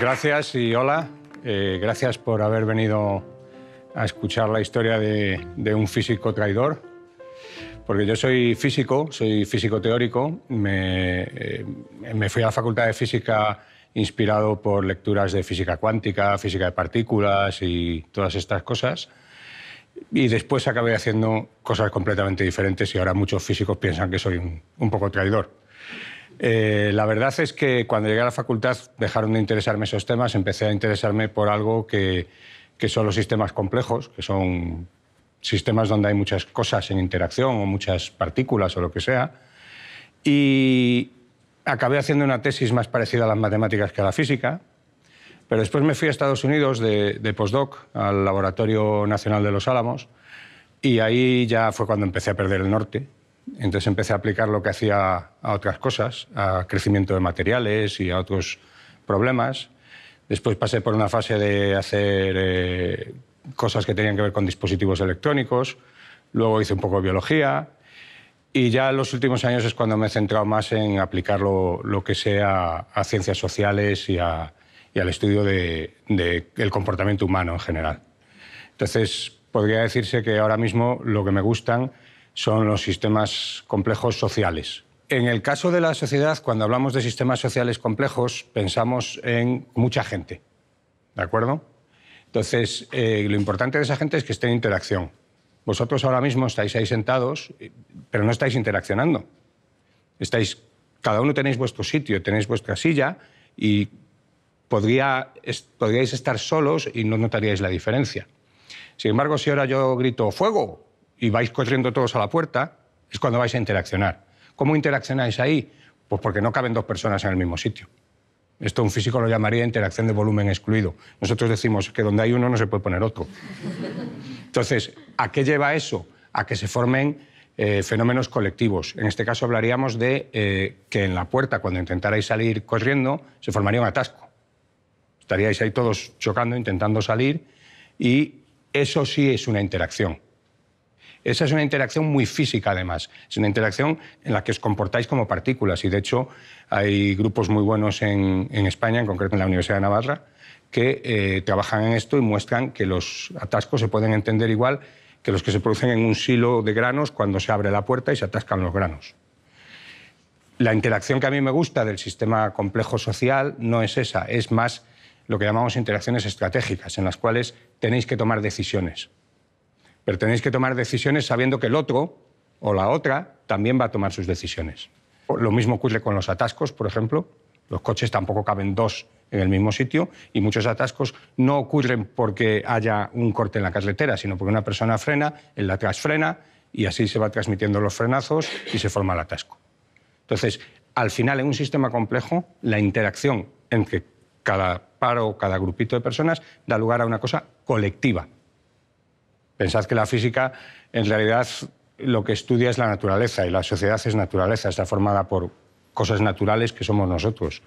Gracias. y hola. Eh, gracias por haber venido a escuchar la historia de, un físico traidor. Porque yo soy físico, soy físico teórico. Eh, me, fui a la Facultad de Física inspirado por lecturas de física cuántica, física de partículas y todas estas cosas. Y después acabé haciendo cosas completamente diferentes y ahora muchos físicos piensan que soy un, un poco traidor. Eh, la verdad es que cuando llegué a la facultad dejaron de interesarme esos temas, empecé a interesarme por algo que, son los sistemas complejos, que son sistemas donde hay muchas cosas en interacción o muchas partículas o lo que sea. Y acabé haciendo una tesis más parecida a las matemáticas que a la física, pero después me fui a Estados Unidos de, de postdoc al Laboratorio Nacional de los Álamos y ahí ya fue cuando empecé a perder el norte entonces empecé a aplicar lo que hacía a otras cosas, a crecimiento de materiales y a otros problemas. Después pasé por una fase de hacer eh, cosas que tenían que ver con dispositivos electrónicos. Luego hice un poco de biología. Y ya en los últimos años es cuando me he centrado más en aplicar lo, que sea a ciencias sociales y, a, al estudio del de, comportamiento humano en general. Entonces, podría decirse que ahora mismo lo que me gustan son los sistemas complejos sociales. En el caso de la sociedad, cuando hablamos de sistemas sociales complejos, pensamos en mucha gente, ¿de acuerdo? Entonces, eh, lo importante de esa gente es que esté en interacción. Vosotros ahora mismo estáis ahí sentados, eh, pero no estáis interaccionando. Estáis, cada uno tenéis vuestro sitio, tenéis vuestra silla y podría, podríais estar solos y no notaríais la diferencia. Sin embargo, si ahora yo grito fuego y vais corriendo todos a la puerta, es cuando vais a interaccionar. ¿Cómo interaccionáis ahí? Pues porque no caben dos personas en el mismo sitio. Esto un físico lo llamaría interacción de volumen excluido. Nosotros decimos que donde hay uno no se puede poner otro. Entonces, ¿a qué lleva eso? A que se formen eh, fenómenos colectivos. En este caso hablaríamos de eh, que en la puerta, cuando intentarais salir corriendo, se formaría un atasco. Estaríais ahí todos chocando, intentando salir, y eso sí es una interacción. Esa es una interacción muy física, además. Es una interacción en la que os comportáis como partículas. Y de hecho, hay grupos muy buenos en, España, en concreto en la Universidad de Navarra, que eh, trabajan en esto y muestran que los atascos se pueden entender igual que los que se producen en un silo de granos cuando se abre la puerta y se atascan los granos. La interacción que a mí me gusta del sistema complejo social no es esa, es más lo que llamamos interacciones estratégicas, en las cuales tenéis que tomar decisiones. Pero tenéis que tomar decisiones sabiendo que el otro o la otra también va a tomar sus decisiones. Lo mismo ocurre con los atascos, por ejemplo. Los coches tampoco caben dos en el mismo sitio y muchos atascos no ocurren porque haya un corte en la carretera, sino porque una persona frena, el atrás frena y así se va transmitiendo los frenazos y se forma el atasco. Entonces, al final, en un sistema complejo, la interacción entre cada paro, cada grupito de personas, da lugar a una cosa colectiva, Pensad que la física en realidad lo que estudia es la naturaleza y la sociedad es naturaleza, está formada por cosas naturales que somos nosotros.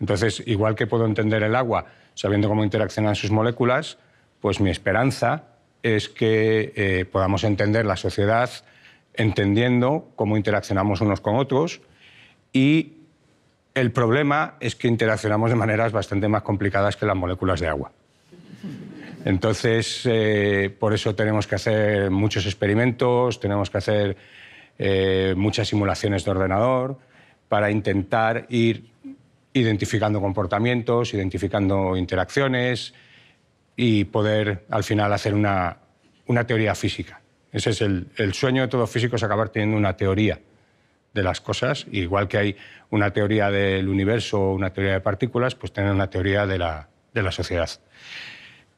Entonces, igual que puedo entender el agua sabiendo cómo interaccionan sus moléculas, pues mi esperanza es que eh, podamos entender la sociedad entendiendo cómo interaccionamos unos con otros y el problema es que interaccionamos de maneras bastante más complicadas que las moléculas de agua. Entonces, eh, por eso tenemos que hacer muchos experimentos, tenemos que hacer eh, muchas simulaciones de ordenador para intentar ir identificando comportamientos, identificando interacciones y poder al final hacer una, teoría física. Ese es el, sueño de todo físico, es acabar teniendo una teoría de las cosas. Igual que hay una teoría del universo o una teoría de partículas, pues tener una teoría de la sociedad.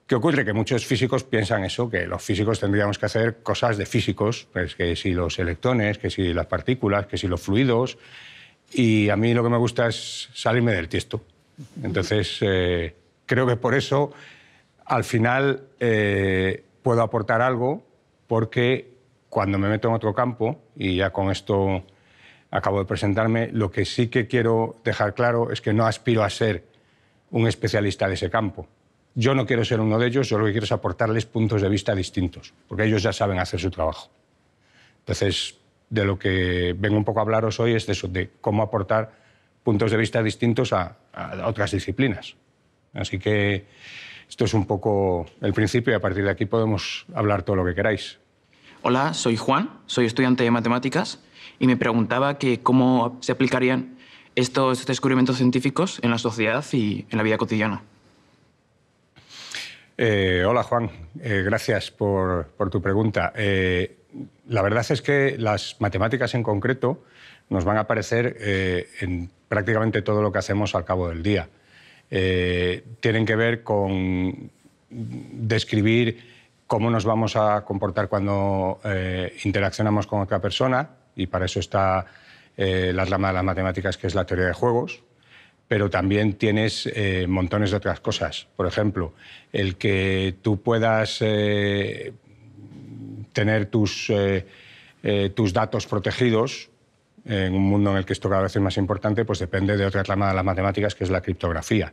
¿Qué ocurre? Que muchos físicos piensan eso, que los físicos tendríamos que hacer cosas de físicos, pues, que si los electrones, que si las partículas, que si los fluidos. Y a mí lo que me gusta es salirme del tiesto. Entonces, eh, creo que por eso al final eh, puedo aportar algo, porque cuando me meto en otro campo, y ya con esto acabo de presentarme, lo que sí que quiero dejar claro es que no aspiro a ser un especialista de ese campo yo no quiero ser uno de ellos, yo lo que quiero es aportarles puntos de vista distintos, porque ellos ya saben hacer su trabajo. Entonces, de lo que vengo un poco a hablaros hoy es de eso, de cómo aportar puntos de vista distintos a, otras disciplinas. Así que esto es un poco el principio y a partir de aquí podemos hablar todo lo que queráis. Hola, soy Juan, soy estudiante de matemáticas y me preguntaba que cómo se aplicarían estos descubrimientos científicos en la sociedad y en la vida cotidiana. Eh, hola Juan, eh, gracias por, tu pregunta. Eh, la verdad es que las matemáticas en concreto nos van a aparecer en prácticamente todo lo que hacemos al cabo del día. tienen que ver con describir cómo nos vamos a comportar cuando interaccionamos con otra persona, y para eso está la rama de las matemáticas, que es la teoría de juegos, pero también tienes eh, montones de otras cosas. Por ejemplo, el que tú puedas eh, tener tus, eh, tus datos protegidos en un mundo en el que esto cada vez es más importante, pues depende de otra rama de las matemáticas, que es la criptografía.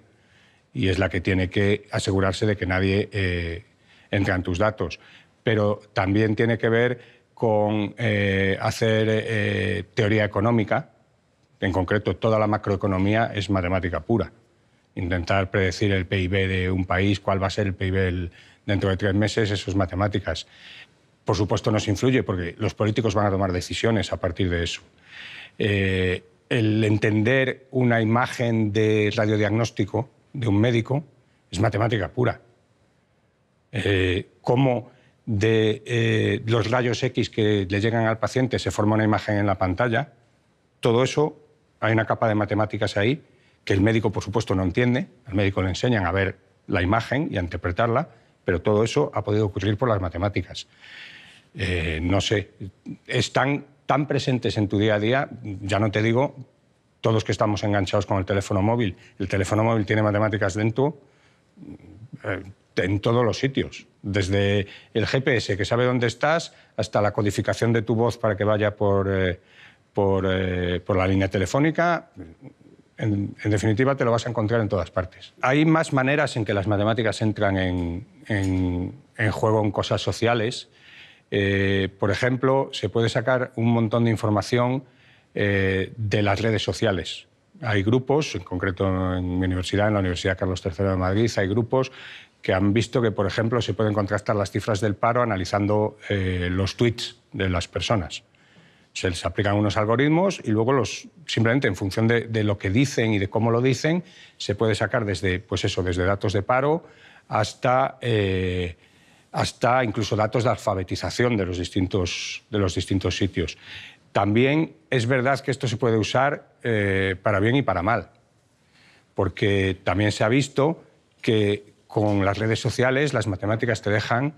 Y es la que tiene que asegurarse de que nadie entre en tus datos. Pero también tiene que ver con hacer teoría económica, en concreto toda la macroeconomía, es matemática pura. Intentar predecir el PIB de un país, cuál va a ser el PIB dentro de tres meses, eso es matemáticas. Por supuesto nos influye porque los políticos van a tomar decisiones a partir de eso. Eh, el entender una imagen de radiodiagnóstico de un médico es matemática pura. Eh, cómo de eh, los rayos X que le llegan al paciente se forma una imagen en la pantalla, todo eso hay una capa de matemáticas ahí que el médico, por supuesto, no entiende. Al médico le enseñan a ver la imagen y a interpretarla, pero todo eso ha podido ocurrir por las matemáticas. Eh, no sé, están tan presentes en tu día a día, ya no te digo todos que estamos enganchados con el teléfono móvil. El teléfono móvil tiene matemáticas dentro eh, en todos los sitios, desde el GPS que sabe dónde estás hasta la codificación de tu voz para que vaya por... Eh, eh, por, la línea telefónica. En, definitiva, te lo vas a encontrar en todas partes. Hay más maneras en que las matemáticas entran en, juego en cosas sociales. Eh, por ejemplo, se puede sacar un montón de información eh, de las redes sociales. Hay grupos, en concreto en mi universidad, en la Universidad Carlos III de Madrid, hay grupos que han visto que, por ejemplo, se pueden contrastar las cifras del paro analizando los tweets de las personas. Se les aplican unos algoritmos y luego los, simplemente en función de, lo que dicen y de cómo lo dicen, se puede sacar desde, pues eso, desde datos de paro hasta, eh, hasta incluso datos de alfabetización de los, distintos, de los distintos sitios. También es verdad que esto se puede usar eh, para bien y para mal, porque también se ha visto que con las redes sociales las matemáticas te dejan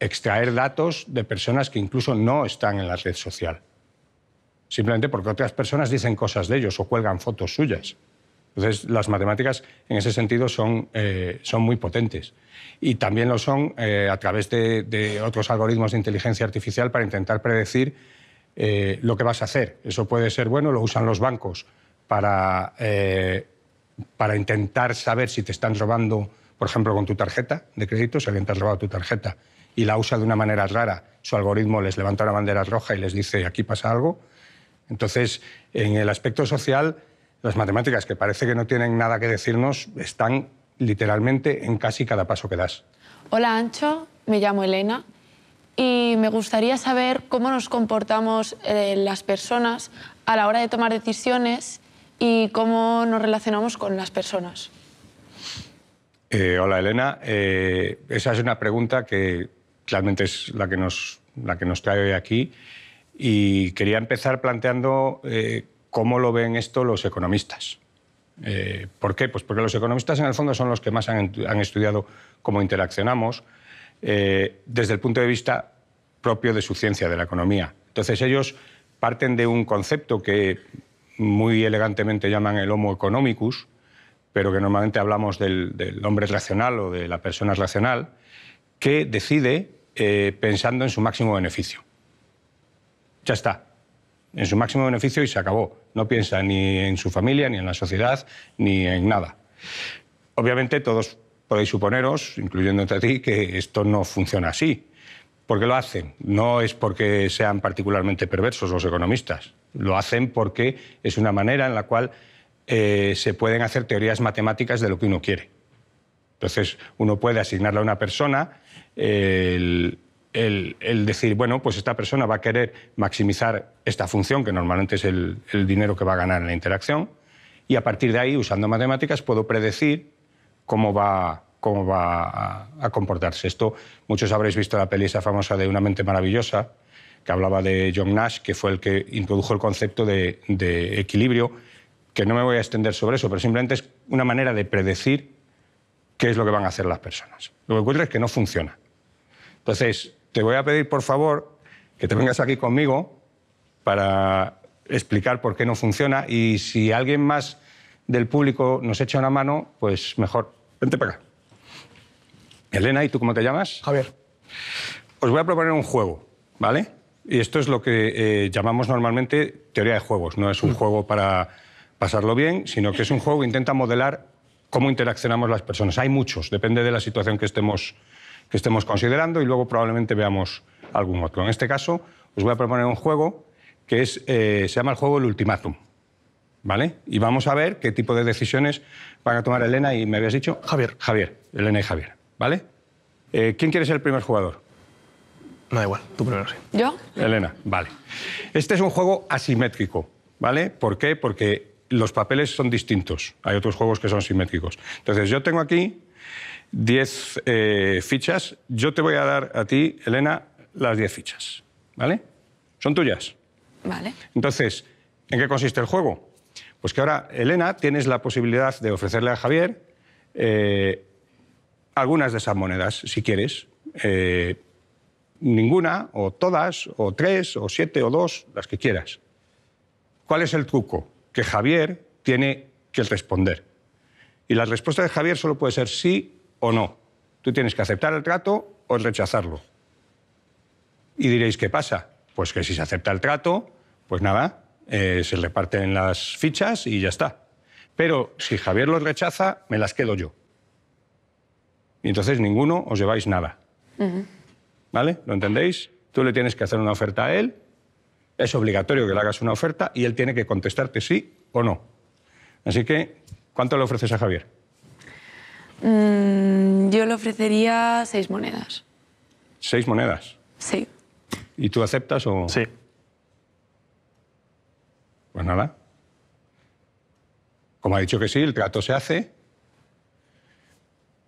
extraer datos de personas que incluso no están en la red social simplemente porque otras personas dicen cosas de ellos o cuelgan fotos suyas. Entonces, las matemáticas en ese sentido son, eh, muy potentes. Y también lo son eh, a través de, otros algoritmos de inteligencia artificial para intentar predecir eh, lo que vas a hacer. Eso puede ser bueno, lo usan los bancos para, para intentar saber si te están robando, por ejemplo, con tu tarjeta de crédito, si alguien te ha robado tu tarjeta y la usa de una manera rara, su algoritmo les levanta una bandera roja y les dice aquí pasa algo entonces, en el aspecto social, las matemáticas, que parece que no tienen nada que decirnos, están literalmente en casi cada paso que das. Hola, Ancho, me llamo Elena y me gustaría saber cómo nos comportamos eh, las personas a la hora de tomar decisiones y cómo nos relacionamos con las personas. Eh, hola, Elena. Eh, esa es una pregunta que claramente es la la que nos trae hoy aquí. Y quería empezar planteando eh, cómo lo ven esto los economistas. Eh, ¿Por qué? Pues porque los economistas en el fondo son los que más han, estudiado cómo interaccionamos eh, desde el punto de vista propio de su ciencia, de la economía. Entonces ellos parten de un concepto que muy elegantemente llaman el Homo economicus, pero que normalmente hablamos del, hombre racional o de la persona racional, que decide pensando en su máximo beneficio ya está, en su máximo beneficio y se acabó. No piensa ni en su familia, ni en la sociedad, ni en nada. Obviamente todos podéis suponeros, incluyendo entre ti, que esto no funciona así. Porque lo hacen. No es porque sean particularmente perversos los economistas. Lo hacen porque es una manera en la cual eh, se pueden hacer teorías matemáticas de lo que uno quiere. Entonces, uno puede asignarle a una persona el, el, decir, bueno, pues esta persona va a querer maximizar esta función, que normalmente es el, dinero que va a ganar en la interacción, y a partir de ahí, usando matemáticas, puedo predecir cómo va, cómo va a, comportarse. Esto, muchos habréis visto la peli esa famosa de Una mente maravillosa, que hablaba de John Nash, que fue el que introdujo el concepto de, de equilibrio, que no me voy a extender sobre eso, pero simplemente es una manera de predecir qué es lo que van a hacer las personas. Lo que ocurre es que no funciona. Entonces, te voy a pedir, por favor, que te vengas aquí conmigo para explicar por qué no funciona y si alguien más del público nos echa una mano, pues mejor. Vente para acá. Elena, ¿y tú cómo te llamas? Javier. Os voy a proponer un juego, ¿vale? Y esto es lo que eh, llamamos normalmente teoría de juegos. No es un mm. juego para pasarlo bien, sino que es un juego que intenta modelar cómo interaccionamos las personas. Hay muchos, depende de la situación que estemos que estemos considerando y luego probablemente veamos algún otro. En este caso, os voy a proponer un juego que es, eh, se llama el juego El Ultimátum. ¿Vale? Y vamos a ver qué tipo de decisiones van a tomar Elena y me habías dicho. Javier. Javier, Elena y Javier. ¿Vale? Eh, ¿Quién quiere ser el primer jugador? No, da igual, tú primero sí. ¿Yo? Elena, vale. Este es un juego asimétrico, ¿vale? ¿Por qué? Porque los papeles son distintos. Hay otros juegos que son simétricos. Entonces, yo tengo aquí 10 eh, fichas. Yo te voy a dar a ti, Elena, las 10 fichas. ¿Vale? Son tuyas. Vale. Entonces, ¿en qué consiste el juego? Pues que ahora, Elena, tienes la posibilidad de ofrecerle a Javier eh, algunas de esas monedas, si quieres. Eh, ninguna, o todas, o tres, o siete, o dos, las que quieras. ¿Cuál es el truco? Que Javier tiene que responder. Y la respuesta de Javier solo puede ser sí o no. Tú tienes que aceptar el trato o rechazarlo. Y diréis, ¿qué pasa? Pues que si se acepta el trato, pues nada, eh, se reparten las fichas y ya está. Pero si Javier los rechaza, me las quedo yo. Y entonces ninguno os lleváis nada. ¿Vale? ¿Lo entendéis? Tú le tienes que hacer una oferta a él, es obligatorio que le hagas una oferta y él tiene que contestarte sí o no. Así que, ¿cuánto le ofreces a Javier? Mm, yo le ofrecería seis monedas. ¿Seis monedas? Sí. ¿Y tú aceptas o...? Sí. Pues nada. Como ha dicho que sí, el trato se hace.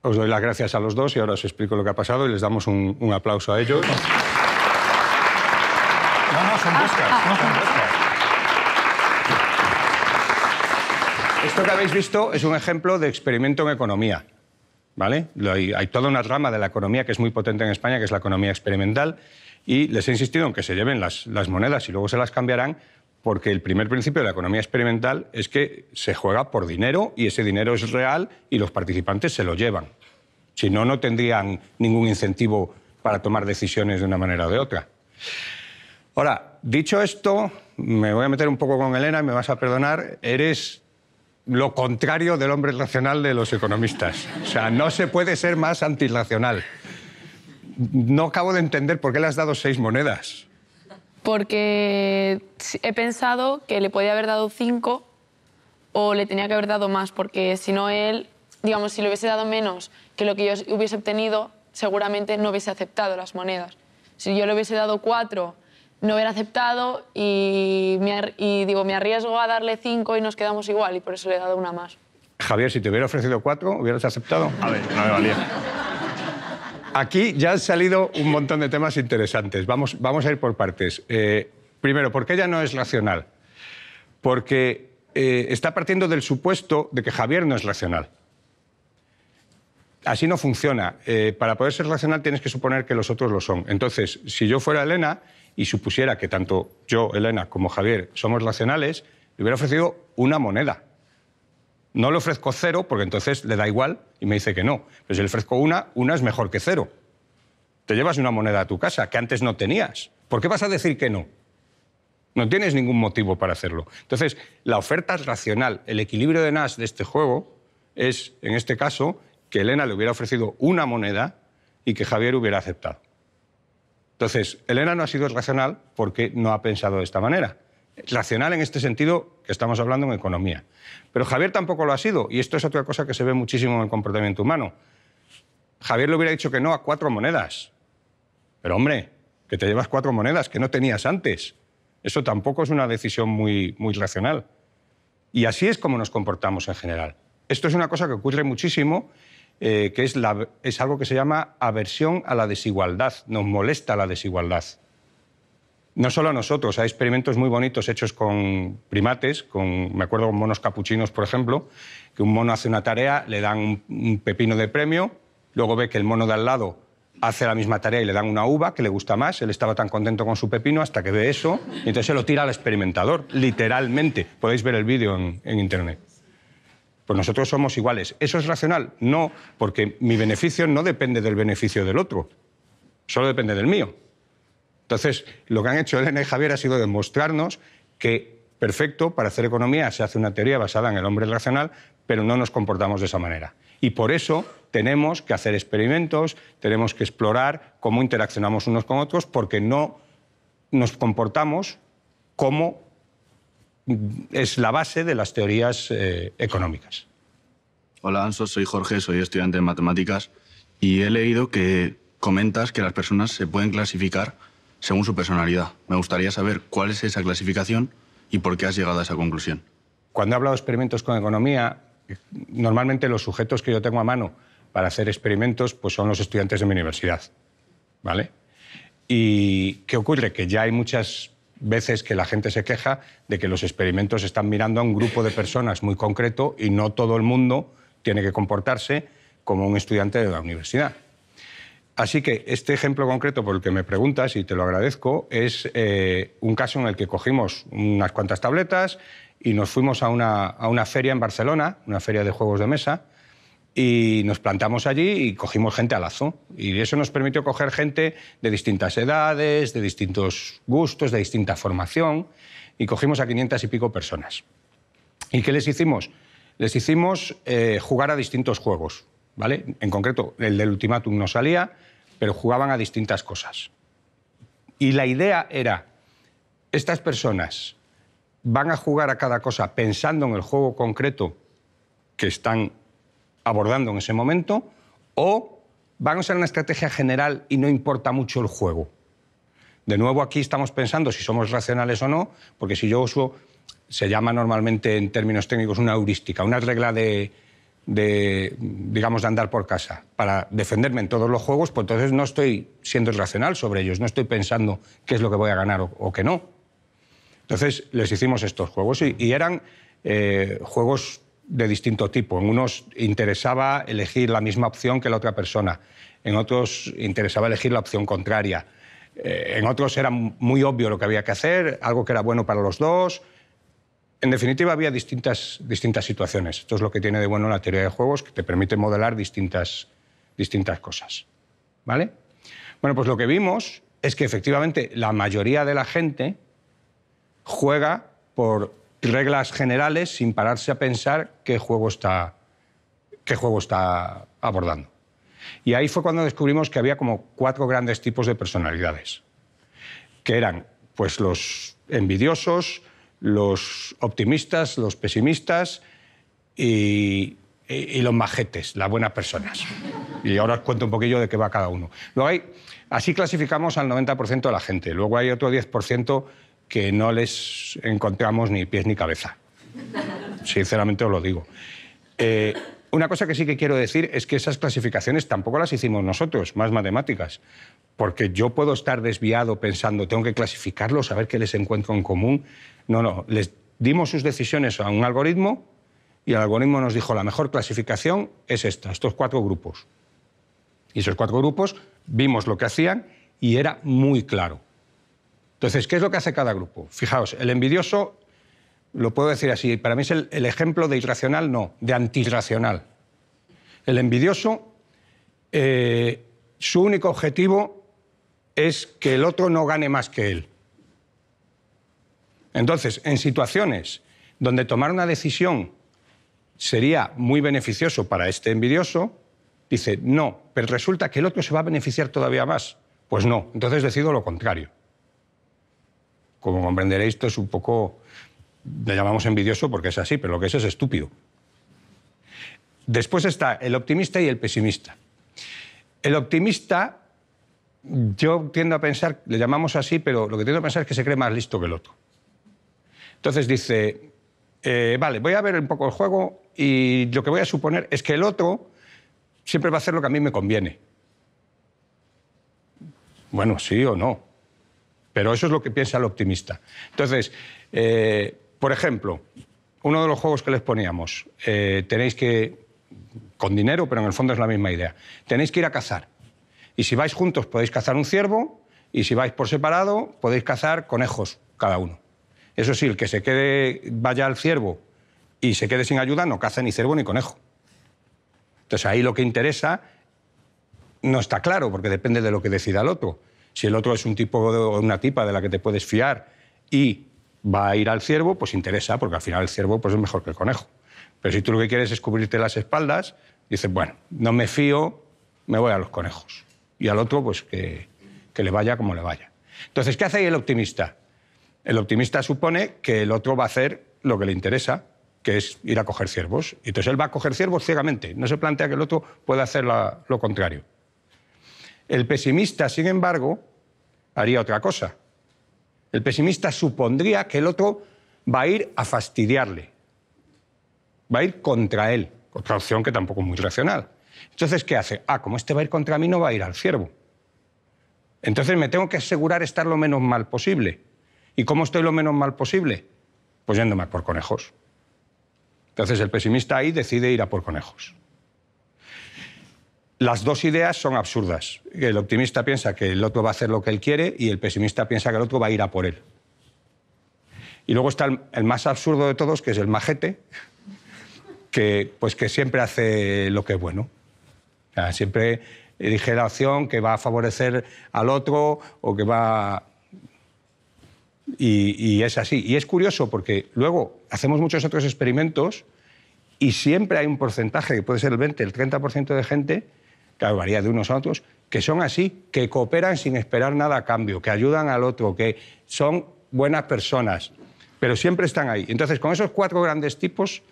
Os doy las gracias a los dos y ahora os explico lo que ha pasado y les damos un, aplauso a ellos. No, no, son no Esto que habéis visto es un ejemplo de experimento en economía. Hay, toda una rama de la economía que es muy potente en España, que es la economía experimental, y les he insistido en que se lleven las, las monedas y luego se las cambiarán, porque el primer principio de la economía experimental es que se juega por dinero y ese dinero es real y los participantes se lo llevan. Si no, no tendrían ningún incentivo para tomar decisiones de una manera o de otra. Ahora, dicho esto, me voy a meter un poco con Elena, y me vas a perdonar, eres lo contrario del hombre racional de los economistas. O sea, no se puede ser más antirracional. No acabo de entender por qué le has dado seis monedas. Porque he pensado que le podía haber dado cinco o le tenía que haber dado más, porque si no él, digamos, si le hubiese dado menos que lo que yo hubiese obtenido, seguramente no hubiese aceptado las monedas. Si yo le hubiese dado cuatro no hubiera aceptado y, me, y digo, me arriesgo a darle cinco y nos quedamos igual y por eso le he dado una más. Javier, si te hubiera ofrecido cuatro, ¿hubieras aceptado? A ver, no me valía. Aquí ya han salido un montón de temas interesantes. Vamos, vamos a ir por partes. Eh, primero, ¿por qué ella no es racional? Porque eh, está partiendo del supuesto de que Javier no es racional. Así no funciona. Eh, para poder ser racional tienes que suponer que los otros lo son. Entonces, si yo fuera Elena, y supusiera que tanto yo, Elena, como Javier somos racionales, le hubiera ofrecido una moneda. No le ofrezco cero porque entonces le da igual y me dice que no. Pero si le ofrezco una, una es mejor que cero. Te llevas una moneda a tu casa que antes no tenías. ¿Por qué vas a decir que no? No tienes ningún motivo para hacerlo. Entonces, la oferta es racional. El equilibrio de Nash de este juego es, en este caso, que Elena le hubiera ofrecido una moneda y que Javier hubiera aceptado. Entonces, Elena no ha sido racional porque no ha pensado de esta manera. Racional en este sentido que estamos hablando en economía. Pero Javier tampoco lo ha sido, y esto es otra cosa que se ve muchísimo en el comportamiento humano. Javier le hubiera dicho que no a cuatro monedas. Pero hombre, que te llevas cuatro monedas que no tenías antes. Eso tampoco es una decisión muy, muy racional. Y así es como nos comportamos en general. Esto es una cosa que ocurre muchísimo eh, que es, algo que se llama aversión a la desigualdad. Nos molesta la desigualdad. No solo a nosotros, hay experimentos muy bonitos hechos con primates, con, me acuerdo con monos capuchinos, por ejemplo, que un mono hace una tarea, le dan un, pepino de premio, luego ve que el mono de al lado hace la misma tarea y le dan una uva que le gusta más. Él estaba tan contento con su pepino hasta que ve eso y entonces se lo tira al experimentador, literalmente. Podéis ver el vídeo en internet pues nosotros somos iguales. ¿Eso es racional? No, porque mi beneficio no depende del beneficio del otro, solo depende del mío. Entonces, lo que han hecho Elena y Javier ha sido demostrarnos que, perfecto, para hacer economía se hace una teoría basada en el hombre racional, pero no nos comportamos de esa manera. Y por eso tenemos que hacer experimentos, tenemos que explorar cómo interaccionamos unos con otros, porque no nos comportamos como es la base de las teorías eh, económicas. Hola, Anso, soy Jorge, soy estudiante de matemáticas y he leído que comentas que las personas se pueden clasificar según su personalidad. Me gustaría saber cuál es esa clasificación y por qué has llegado a esa conclusión. Cuando he hablado de experimentos con economía, normalmente los sujetos que yo tengo a mano para hacer experimentos pues son los estudiantes de mi universidad. ¿Vale? ¿Y qué ocurre? Que ya hay muchas veces que la gente se queja de que los experimentos están mirando a un grupo de personas muy concreto y no todo el mundo tiene que comportarse como un estudiante de la universidad. Así que este ejemplo concreto por el que me preguntas, y te lo agradezco, es eh, un caso en el que cogimos unas cuantas tabletas y nos fuimos a una, a una feria en Barcelona, una feria de juegos de mesa, y nos plantamos allí y cogimos gente al lazo. Y eso nos permitió coger gente de distintas edades, de distintos gustos, de distinta formación, y cogimos a 500 y pico personas. ¿Y qué les hicimos? Les hicimos eh, jugar a distintos juegos, ¿vale? En concreto, el del ultimátum no salía, pero jugaban a distintas cosas. Y la idea era, estas personas van a jugar a cada cosa pensando en el juego concreto que están abordando en ese momento, o van a ser una estrategia general y no importa mucho el juego. De nuevo, aquí estamos pensando si somos racionales o no, porque si yo uso, se llama normalmente en términos técnicos una heurística, una regla de, digamos, de andar por casa para defenderme en todos los juegos, pues entonces no estoy siendo irracional sobre ellos, no estoy pensando qué es lo que voy a ganar o, qué no. Entonces les hicimos estos juegos y, eran eh, juegos de distinto tipo. En unos interesaba elegir la misma opción que la otra persona, en otros interesaba elegir la opción contraria, eh, en otros era muy obvio lo que había que hacer, algo que era bueno para los dos. En definitiva, había distintas, distintas situaciones. Esto es lo que tiene de bueno la teoría de juegos, que te permite modelar distintas, distintas cosas. ¿Vale? Bueno, pues lo que vimos es que efectivamente la mayoría de la gente juega por reglas generales sin pararse a pensar qué juego está, qué juego está abordando. Y ahí fue cuando descubrimos que había como cuatro grandes tipos de personalidades, que eran pues, los envidiosos, los optimistas, los pesimistas y, los majetes, las buenas personas. Y ahora os cuento un poquillo de qué va cada uno. Luego hay, así clasificamos al 90% de la gente. Luego hay otro 10% que no les encontramos ni pies ni cabeza. Sinceramente os lo digo. Eh, una cosa que sí que quiero decir es que esas clasificaciones tampoco las hicimos nosotros, más matemáticas, porque yo puedo estar desviado pensando, tengo que clasificarlos, saber ver qué les encuentro en común. No, no, les dimos sus decisiones a un algoritmo y el algoritmo nos dijo, la mejor clasificación es esta, estos cuatro grupos. Y esos cuatro grupos vimos lo que hacían y era muy claro. Entonces, ¿qué es lo que hace cada grupo? Fijaos, el envidioso, lo puedo decir así, para mí es el, ejemplo de irracional, no, de antirracional. El envidioso, eh, su único objetivo es que el otro no gane más que él. Entonces, en situaciones donde tomar una decisión sería muy beneficioso para este envidioso, dice, no, pero resulta que el otro se va a beneficiar todavía más. Pues no, entonces decido lo contrario. Como comprenderéis, esto es un poco... Le llamamos envidioso porque es así, pero lo que es es estúpido. Después está el optimista y el pesimista. El optimista, yo tiendo a pensar, le llamamos así, pero lo que tiendo a pensar es que se cree más listo que el otro. Entonces dice, eh, vale, voy a ver un poco el juego y lo que voy a suponer es que el otro siempre va a hacer lo que a mí me conviene. Bueno, sí o no. Pero eso es lo que piensa el optimista. Entonces, eh, por ejemplo, uno de los juegos que les poníamos, eh, tenéis que, con dinero, pero en el fondo es la misma idea, tenéis que ir a cazar. Y si vais juntos podéis cazar un ciervo y si vais por separado podéis cazar conejos cada uno. Eso sí, el que se quede, vaya al ciervo y se quede sin ayuda, no caza ni ciervo ni conejo. Entonces ahí lo que interesa no está claro, porque depende de lo que decida el otro. Si el otro es un tipo o una tipa de la que te puedes fiar y va a ir al ciervo, pues interesa, porque al final el ciervo pues, es mejor que el conejo. Pero si tú lo que quieres es cubrirte las espaldas, dices, bueno, no me fío, me voy a los conejos. Y al otro, pues que, le vaya como le vaya. Entonces, ¿qué hace ahí el optimista? El optimista supone que el otro va a hacer lo que le interesa, que es ir a coger ciervos. Entonces él va a coger ciervos ciegamente, no se plantea que el otro pueda hacer lo contrario. El pesimista, sin embargo, haría otra cosa. El pesimista supondría que el otro va a ir a fastidiarle, va a ir contra él, otra opción que tampoco es muy racional. Entonces, ¿qué hace? Ah, como este va a ir contra mí, no va a ir al ciervo. Entonces me tengo que asegurar estar lo menos mal posible. ¿Y cómo estoy lo menos mal posible? Pues yéndome a por conejos. Entonces el pesimista ahí decide ir a por conejos. Las dos ideas son absurdas. El optimista piensa que el otro va a hacer lo que él quiere y el pesimista piensa que el otro va a ir a por él. Y luego está el, más absurdo de todos, que es el majete, que, pues que siempre hace lo que es bueno. siempre elige la opción que va a favorecer al otro o que va... Y, y es así. Y es curioso porque luego hacemos muchos otros experimentos y siempre hay un porcentaje, que puede ser el 20, el 30% de gente, claro, varía de unos a otros, que son así, que cooperan sin esperar nada a cambio, que ayudan al otro, que son buenas personas, pero siempre están ahí. Entonces, con esos cuatro grandes tipos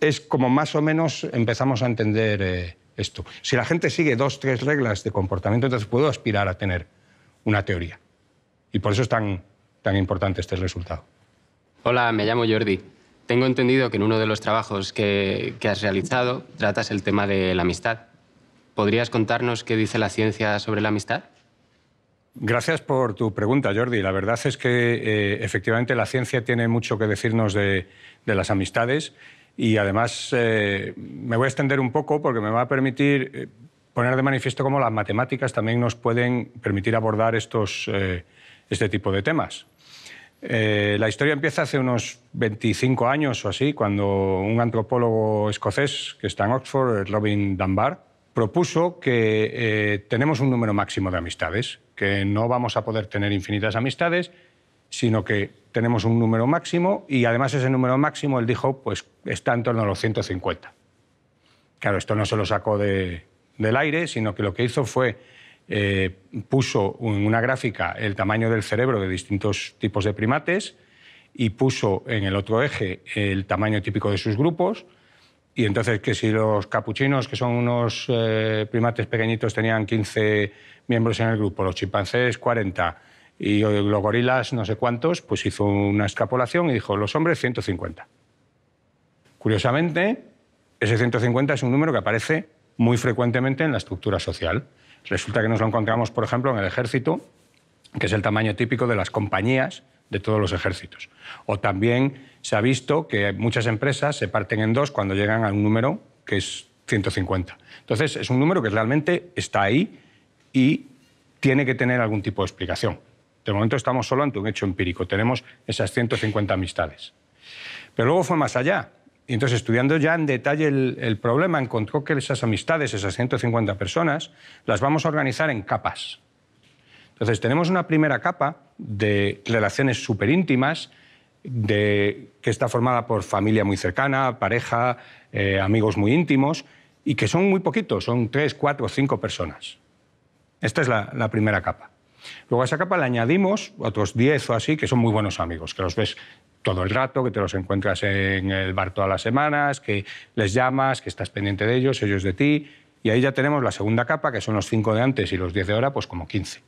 es como más o menos empezamos a entender eh, esto. Si la gente sigue dos, tres reglas de comportamiento, entonces puedo aspirar a tener una teoría. Y por eso es tan, tan importante este resultado. Hola, me llamo Jordi. Tengo entendido que en uno de los trabajos que, que has realizado tratas el tema de la amistad. ¿Podrías contarnos qué dice la ciencia sobre la amistad? Gracias por tu pregunta, Jordi. La verdad es que eh, efectivamente la ciencia tiene mucho que decirnos de, las amistades y además eh, me voy a extender un poco porque me va a permitir eh, poner de manifiesto cómo las matemáticas también nos pueden permitir abordar estos, este tipo de temas. la historia empieza hace unos 25 años o así, cuando un antropólogo escocés que está en Oxford, Robin Dunbar, propuso que eh, tenemos un número máximo de amistades, que no vamos a poder tener infinitas amistades, sino que tenemos un número máximo y además ese número máximo, él dijo, pues está en torno a los 150. Claro, esto no se lo sacó del aire, sino que lo que hizo fue eh, puso en una gráfica el tamaño del cerebro de distintos tipos de primates y puso en el otro eje el tamaño típico de sus grupos y entonces, que si los capuchinos, que son unos eh, primates pequeñitos, tenían 15 miembros en el grupo, los chimpancés 40 y los gorilas no sé cuántos, pues hizo una escapolación y dijo, los hombres 150. Curiosamente, ese 150 es un número que aparece muy frecuentemente en la estructura social. Resulta que nos lo encontramos, por ejemplo, en el ejército, que es el tamaño típico de las compañías de todos los ejércitos. O también se ha visto que muchas empresas se parten en dos cuando llegan a un número que es 150. Entonces, es un número que realmente está ahí y tiene que tener algún tipo de explicación. De momento estamos solo ante un hecho empírico, tenemos esas 150 amistades. Pero luego fue más allá. Y entonces, estudiando ya en detalle el, el problema, encontró que esas amistades, esas 150 personas, las vamos a organizar en capas. Entonces, tenemos una primera capa de relaciones súper íntimas, de, que está formada por familia muy cercana, pareja, eh, amigos muy íntimos, y que son muy poquitos, son tres, cuatro, cinco personas. Esta es la, primera capa. Luego a esa capa le añadimos otros 10 o así, que son muy buenos amigos, que los ves todo el rato, que te los encuentras en el bar todas las semanas, que les llamas, que estás pendiente de ellos, ellos de ti. Y ahí ya tenemos la segunda capa, que son los cinco de antes y los 10 de ahora, pues como quince.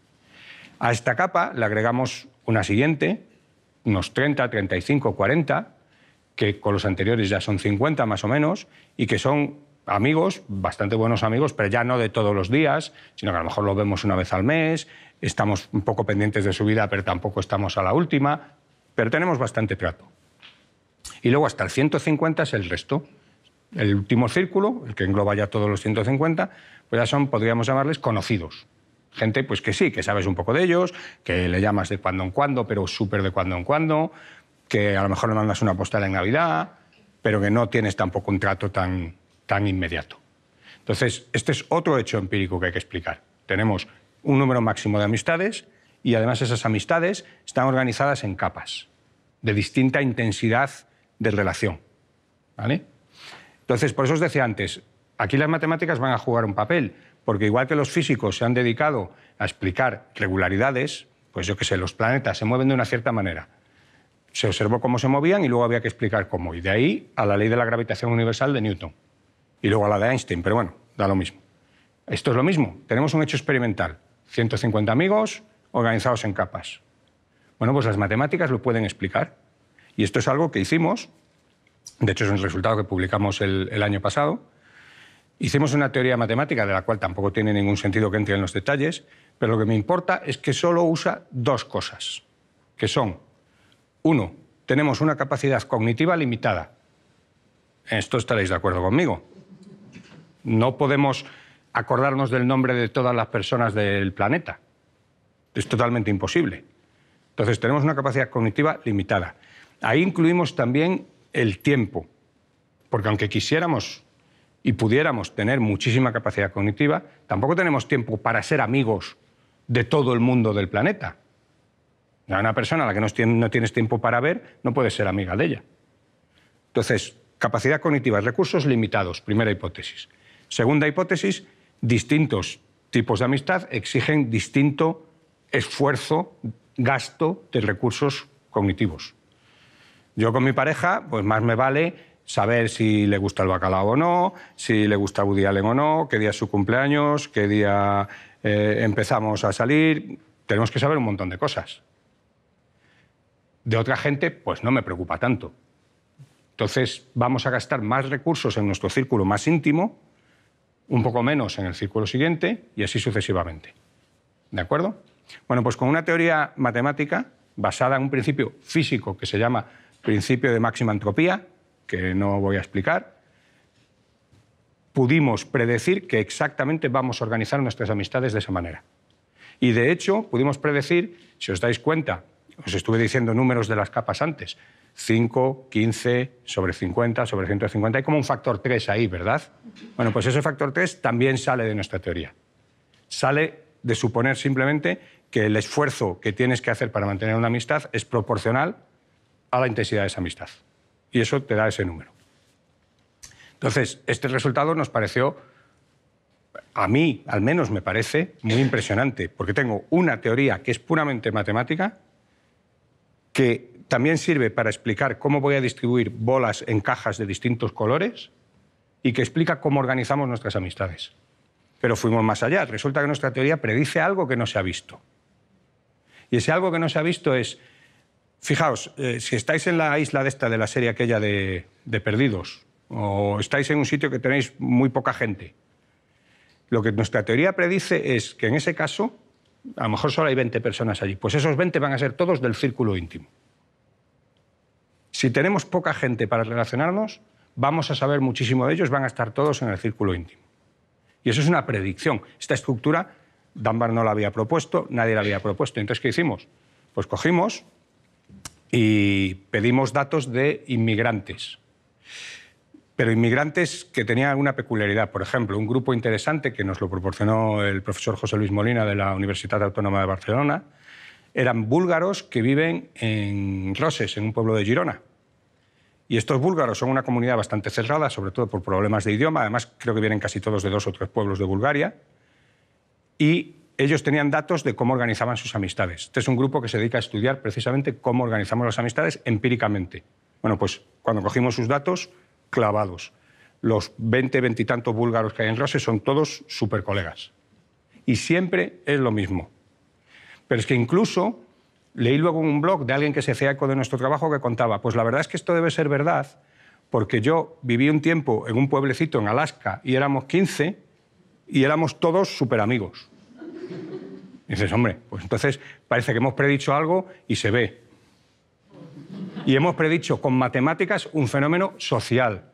A esta capa le agregamos una siguiente, unos 30, 35, 40, que con los anteriores ya son 50 más o menos, y que son amigos, bastante buenos amigos, pero ya no de todos los días, sino que a lo mejor los vemos una vez al mes, estamos un poco pendientes de su vida, pero tampoco estamos a la última, pero tenemos bastante trato. Y luego hasta el 150 es el resto. El último círculo, el que engloba ya todos los 150, pues ya son, podríamos llamarles, conocidos. Gente pues que sí, que sabes un poco de ellos, que le llamas de cuando en cuando, pero súper de cuando en cuando, que a lo mejor le mandas una postal en Navidad, pero que no tienes tampoco un trato tan, tan inmediato. Entonces, este es otro hecho empírico que hay que explicar. Tenemos un número máximo de amistades y además esas amistades están organizadas en capas de distinta intensidad de relación. ¿vale? Entonces, por eso os decía antes, aquí las matemáticas van a jugar un papel, porque igual que los físicos se han dedicado a explicar regularidades, pues yo qué sé, los planetas se mueven de una cierta manera. Se observó cómo se movían y luego había que explicar cómo. Y de ahí a la ley de la gravitación universal de Newton. Y luego a la de Einstein, pero bueno, da lo mismo. Esto es lo mismo. Tenemos un hecho experimental. 150 amigos organizados en capas. Bueno, pues las matemáticas lo pueden explicar. Y esto es algo que hicimos. De hecho, es un resultado que publicamos el, el año pasado Hicimos una teoría matemática de la cual tampoco tiene ningún sentido que entre en los detalles, pero lo que me importa es que solo usa dos cosas, que son, uno, tenemos una capacidad cognitiva limitada. En esto estaréis de acuerdo conmigo. No podemos acordarnos del nombre de todas las personas del planeta. Es totalmente imposible. Entonces, tenemos una capacidad cognitiva limitada. Ahí incluimos también el tiempo, porque aunque quisiéramos y pudiéramos tener muchísima capacidad cognitiva, tampoco tenemos tiempo para ser amigos de todo el mundo del planeta. una persona a la que no tienes tiempo para ver, no puedes ser amiga de ella. Entonces, capacidad cognitiva, recursos limitados, primera hipótesis. Segunda hipótesis, distintos tipos de amistad exigen distinto esfuerzo, gasto de recursos cognitivos. Yo con mi pareja, pues más me vale saber si le gusta el bacalao o no, si le gusta Woody Allen o no, qué día es su cumpleaños, qué día eh, empezamos a salir. Tenemos que saber un montón de cosas. De otra gente, pues no me preocupa tanto. Entonces, vamos a gastar más recursos en nuestro círculo más íntimo, un poco menos en el círculo siguiente y así sucesivamente. ¿De acuerdo? Bueno, pues con una teoría matemática basada en un principio físico que se llama principio de máxima entropía, que no voy a explicar, pudimos predecir que exactamente vamos a organizar nuestras amistades de esa manera. Y de hecho, pudimos predecir, si os dais cuenta, os estuve diciendo números de las capas antes, 5, 15, sobre 50, sobre 150, hay como un factor 3 ahí, ¿verdad? Bueno, pues ese factor 3 también sale de nuestra teoría. Sale de suponer simplemente que el esfuerzo que tienes que hacer para mantener una amistad es proporcional a la intensidad de esa amistad y eso te da ese número. Entonces, este resultado nos pareció, a mí al menos me parece, muy impresionante, porque tengo una teoría que es puramente matemática, que también sirve para explicar cómo voy a distribuir bolas en cajas de distintos colores y que explica cómo organizamos nuestras amistades. Pero fuimos más allá. Resulta que nuestra teoría predice algo que no se ha visto. Y ese algo que no se ha visto es Fijaos, eh, si estáis en la isla de esta, de la serie aquella de, de Perdidos, o estáis en un sitio que tenéis muy poca gente, lo que nuestra teoría predice es que en ese caso, a lo mejor solo hay 20 personas allí, pues esos 20 van a ser todos del círculo íntimo. Si tenemos poca gente para relacionarnos, vamos a saber muchísimo de ellos, van a estar todos en el círculo íntimo. Y eso es una predicción. Esta estructura, Dunbar no la había propuesto, nadie la había propuesto. Entonces, ¿qué hicimos? Pues cogimos y pedimos datos de inmigrantes. Pero inmigrantes que tenían una peculiaridad. Por ejemplo, un grupo interesante que nos lo proporcionó el profesor José Luis Molina de la Universidad Autónoma de Barcelona eran búlgaros que viven en Roses, en un pueblo de Girona. Y estos búlgaros son una comunidad bastante cerrada, sobre todo por problemas de idioma. Además, creo que vienen casi todos de dos o tres pueblos de Bulgaria. Y ellos tenían datos de cómo organizaban sus amistades. Este es un grupo que se dedica a estudiar precisamente cómo organizamos las amistades empíricamente. Bueno, pues cuando cogimos sus datos, clavados. Los 20, 20 y tantos búlgaros que hay en Rose son todos super colegas. Y siempre es lo mismo. Pero es que incluso leí luego un blog de alguien que se hacía eco de nuestro trabajo que contaba, pues la verdad es que esto debe ser verdad, porque yo viví un tiempo en un pueblecito en Alaska y éramos 15 y éramos todos súper amigos dices, hombre, pues entonces parece que hemos predicho algo y se ve. Y hemos predicho con matemáticas un fenómeno social.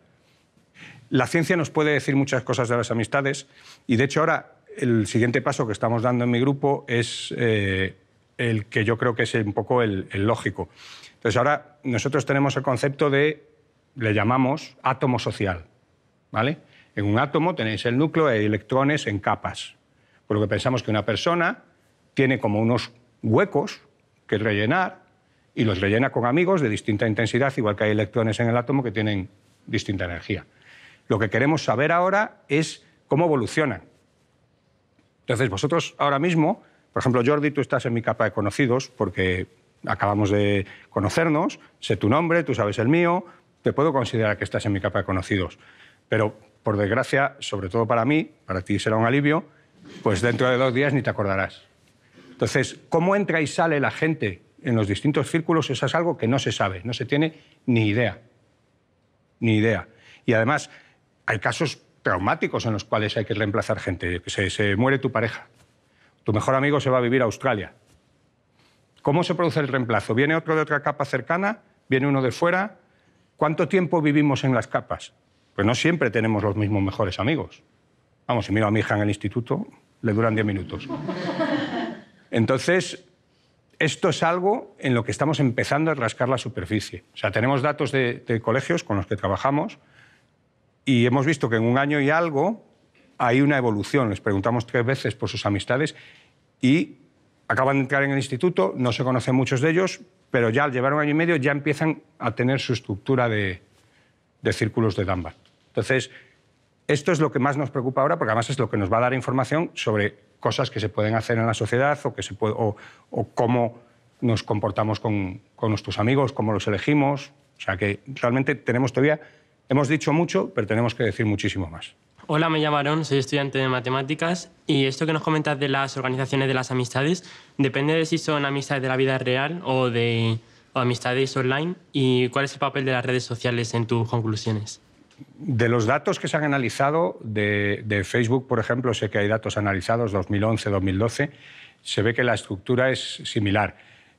La ciencia nos puede decir muchas cosas de las amistades y de hecho ahora el siguiente paso que estamos dando en mi grupo es eh, el que yo creo que es un poco el, el lógico. Entonces ahora nosotros tenemos el concepto de, le llamamos átomo social. ¿vale? En un átomo tenéis el núcleo de electrones en capas. Por lo que pensamos que una persona tiene como unos huecos que rellenar y los rellena con amigos de distinta intensidad, igual que hay electrones en el átomo que tienen distinta energía. Lo que queremos saber ahora es cómo evolucionan. Entonces, vosotros ahora mismo, por ejemplo, Jordi, tú estás en mi capa de conocidos porque acabamos de conocernos, sé tu nombre, tú sabes el mío, te puedo considerar que estás en mi capa de conocidos. Pero, por desgracia, sobre todo para mí, para ti será un alivio, pues dentro de dos días ni te acordarás. Entonces, ¿cómo entra y sale la gente en los distintos círculos? Eso es algo que no se sabe, no se tiene ni idea. Ni idea. Y además, hay casos traumáticos en los cuales hay que reemplazar gente. Se, se muere tu pareja, tu mejor amigo se va a vivir a Australia. ¿Cómo se produce el reemplazo? ¿Viene otro de otra capa cercana? ¿Viene uno de fuera? ¿Cuánto tiempo vivimos en las capas? Pues no siempre tenemos los mismos mejores amigos. Vamos, si miro a mi hija en el instituto, le duran 10 minutos. Entonces, esto es algo en lo que estamos empezando a rascar la superficie. O sea, tenemos datos de, colegios con los que trabajamos y hemos visto que en un año y algo hay una evolución. Les preguntamos tres veces por sus amistades y acaban de entrar en el instituto, no se conocen muchos de ellos, pero ya al llevar un año y medio ya empiezan a tener su estructura de, círculos de Dunbar. Entonces, esto es lo que más nos preocupa ahora, porque además es lo que nos va a dar información sobre cosas que se pueden hacer en la sociedad o, que se o, cómo nos comportamos con, nuestros amigos, cómo los elegimos. O sea que realmente tenemos todavía, hemos dicho mucho, pero tenemos que decir muchísimo más. Hola, me llamaron, soy estudiante de matemáticas y esto que nos comentas de las organizaciones de las amistades depende de si son amistades de la vida real o de o amistades online y cuál es el papel de las redes sociales en tus conclusiones de los datos que se han analizado de, Facebook, por ejemplo, sé que hay datos analizados 2011, 2012, se ve que la estructura es similar.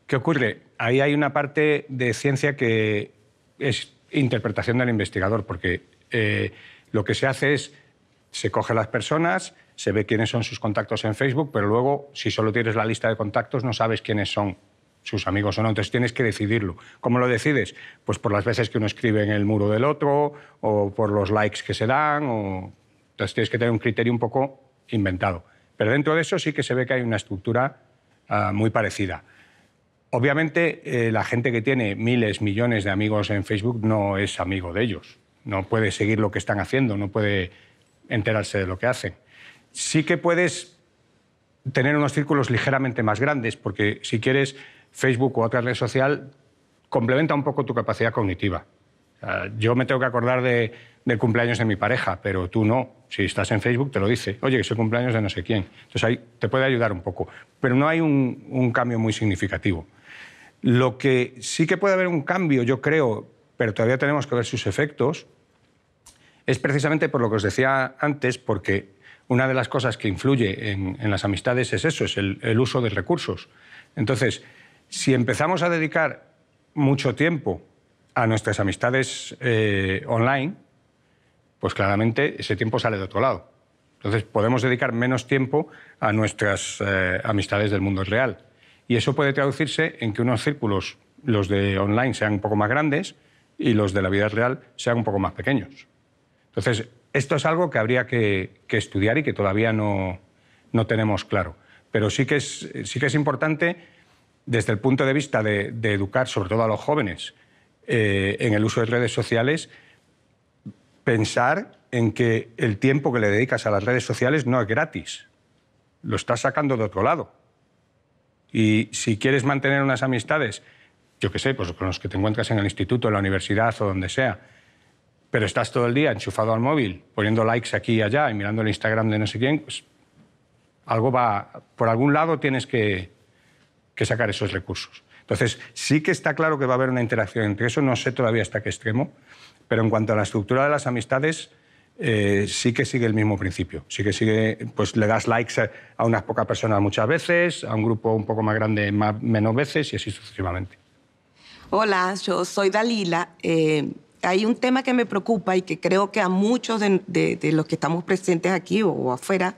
¿Qué ocurre? Ahí hay una parte de ciencia que es interpretación del investigador, porque eh, lo que se hace es, se coge las personas, se ve quiénes son sus contactos en Facebook, pero luego, si solo tienes la lista de contactos, no sabes quiénes son sus amigos o no. Entonces tienes que decidirlo. ¿Cómo lo decides? Pues por las veces que uno escribe en el muro del otro, o por los likes que se dan, o... entonces tienes que tener un criterio un poco inventado. Pero dentro de eso sí que se ve que hay una estructura ah, muy parecida. Obviamente, eh, la gente que tiene miles, millones de amigos en Facebook no es amigo de ellos. No puede seguir lo que están haciendo, no puede enterarse de lo que hacen. Sí que puedes tener unos círculos ligeramente más grandes, porque si quieres Facebook o otra red social complementa un poco tu capacidad cognitiva. Yo me tengo que acordar de, del cumpleaños de mi pareja, pero tú no. Si estás en Facebook, te lo dice. Oye, que el cumpleaños de no sé quién. Entonces ahí te puede ayudar un poco. Pero no hay un, cambio muy significativo. Lo que sí que puede haber un cambio, yo creo, pero todavía tenemos que ver sus efectos, es precisamente por lo que os decía antes, porque una de las cosas que influye en, las amistades es eso, es el, el uso de recursos. Entonces, si empezamos a dedicar mucho tiempo a nuestras amistades eh, online, pues claramente ese tiempo sale de otro lado. Entonces podemos dedicar menos tiempo a nuestras eh, amistades del mundo real. Y eso puede traducirse en que unos círculos, los de online, sean un poco más grandes y los de la vida real sean un poco más pequeños. Entonces, esto es algo que habría que, estudiar y que todavía no, tenemos claro. Pero sí que sí que es importante desde el punto de vista de, educar, sobre todo a los jóvenes, eh, en el uso de redes sociales, pensar en que el tiempo que le dedicas a las redes sociales no es gratis, lo estás sacando de otro lado. Y si quieres mantener unas amistades, yo qué sé, pues con los que te encuentras en el instituto, en la universidad o donde sea, pero estás todo el día enchufado al móvil, poniendo likes aquí y allá y mirando el Instagram de no sé quién, pues algo va, por algún lado tienes que, que sacar esos recursos. Entonces, sí que está claro que va a haber una interacción entre eso, no sé todavía hasta qué extremo, pero en cuanto a la estructura de las amistades, eh, sí que sigue el mismo principio. Sí que sigue, pues le das likes a unas pocas personas muchas veces, a un grupo un poco más grande más, menos veces y así sucesivamente. Hola, yo soy Dalila. Eh, hay un tema que me preocupa y que creo que a muchos de, los que estamos presentes aquí o afuera,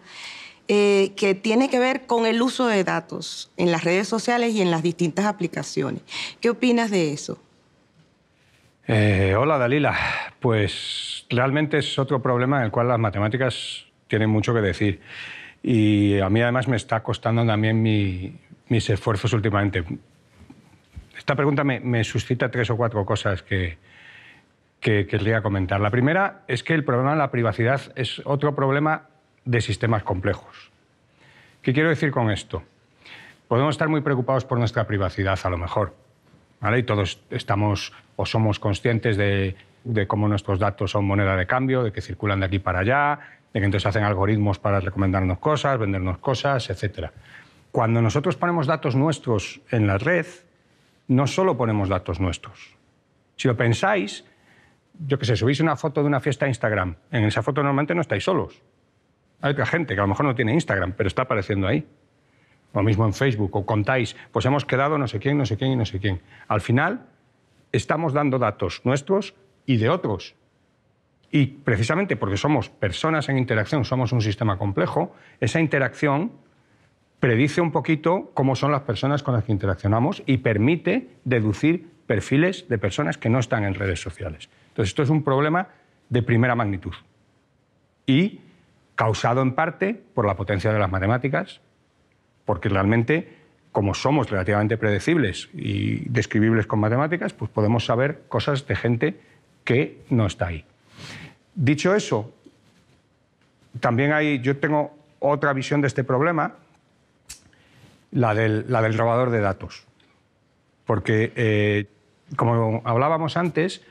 eh, que tiene que ver con el uso de datos en las redes sociales y en las distintas aplicaciones. ¿Qué opinas de eso? Eh, hola Dalila, pues realmente es otro problema en el cual las matemáticas tienen mucho que decir y a mí además me está costando también mis esfuerzos últimamente. Esta pregunta me, suscita tres o cuatro cosas que, que, que querría comentar. La primera es que el problema de la privacidad es otro problema de sistemas complejos. ¿Qué quiero decir con esto? Podemos estar muy preocupados por nuestra privacidad, a lo mejor, ¿vale? Y todos estamos o somos conscientes de, cómo nuestros datos son moneda de cambio, de que circulan de aquí para allá, de que entonces hacen algoritmos para recomendarnos cosas, vendernos cosas, etcétera. Cuando nosotros ponemos datos nuestros en la red, no solo ponemos datos nuestros. Si lo pensáis, yo que sé, subís una foto de una fiesta a Instagram, en esa foto normalmente no estáis solos. Hay otra gente que a lo mejor no tiene Instagram, pero está apareciendo ahí. Lo mismo en Facebook, o contáis, pues hemos quedado no sé quién, no sé quién y no sé quién. Al final, estamos dando datos nuestros y de otros. Y precisamente porque somos personas en interacción, somos un sistema complejo, esa interacción predice un poquito cómo son las personas con las que interaccionamos y permite deducir perfiles de personas que no están en redes sociales. Entonces, esto es un problema de primera magnitud. Y causado en parte por la potencia de las matemáticas, porque realmente, como somos relativamente predecibles y describibles con matemáticas, pues podemos saber cosas de gente que no está ahí. Dicho eso, también hay, yo tengo otra visión de este problema, la del, la robador de datos. Porque, eh, como hablábamos antes,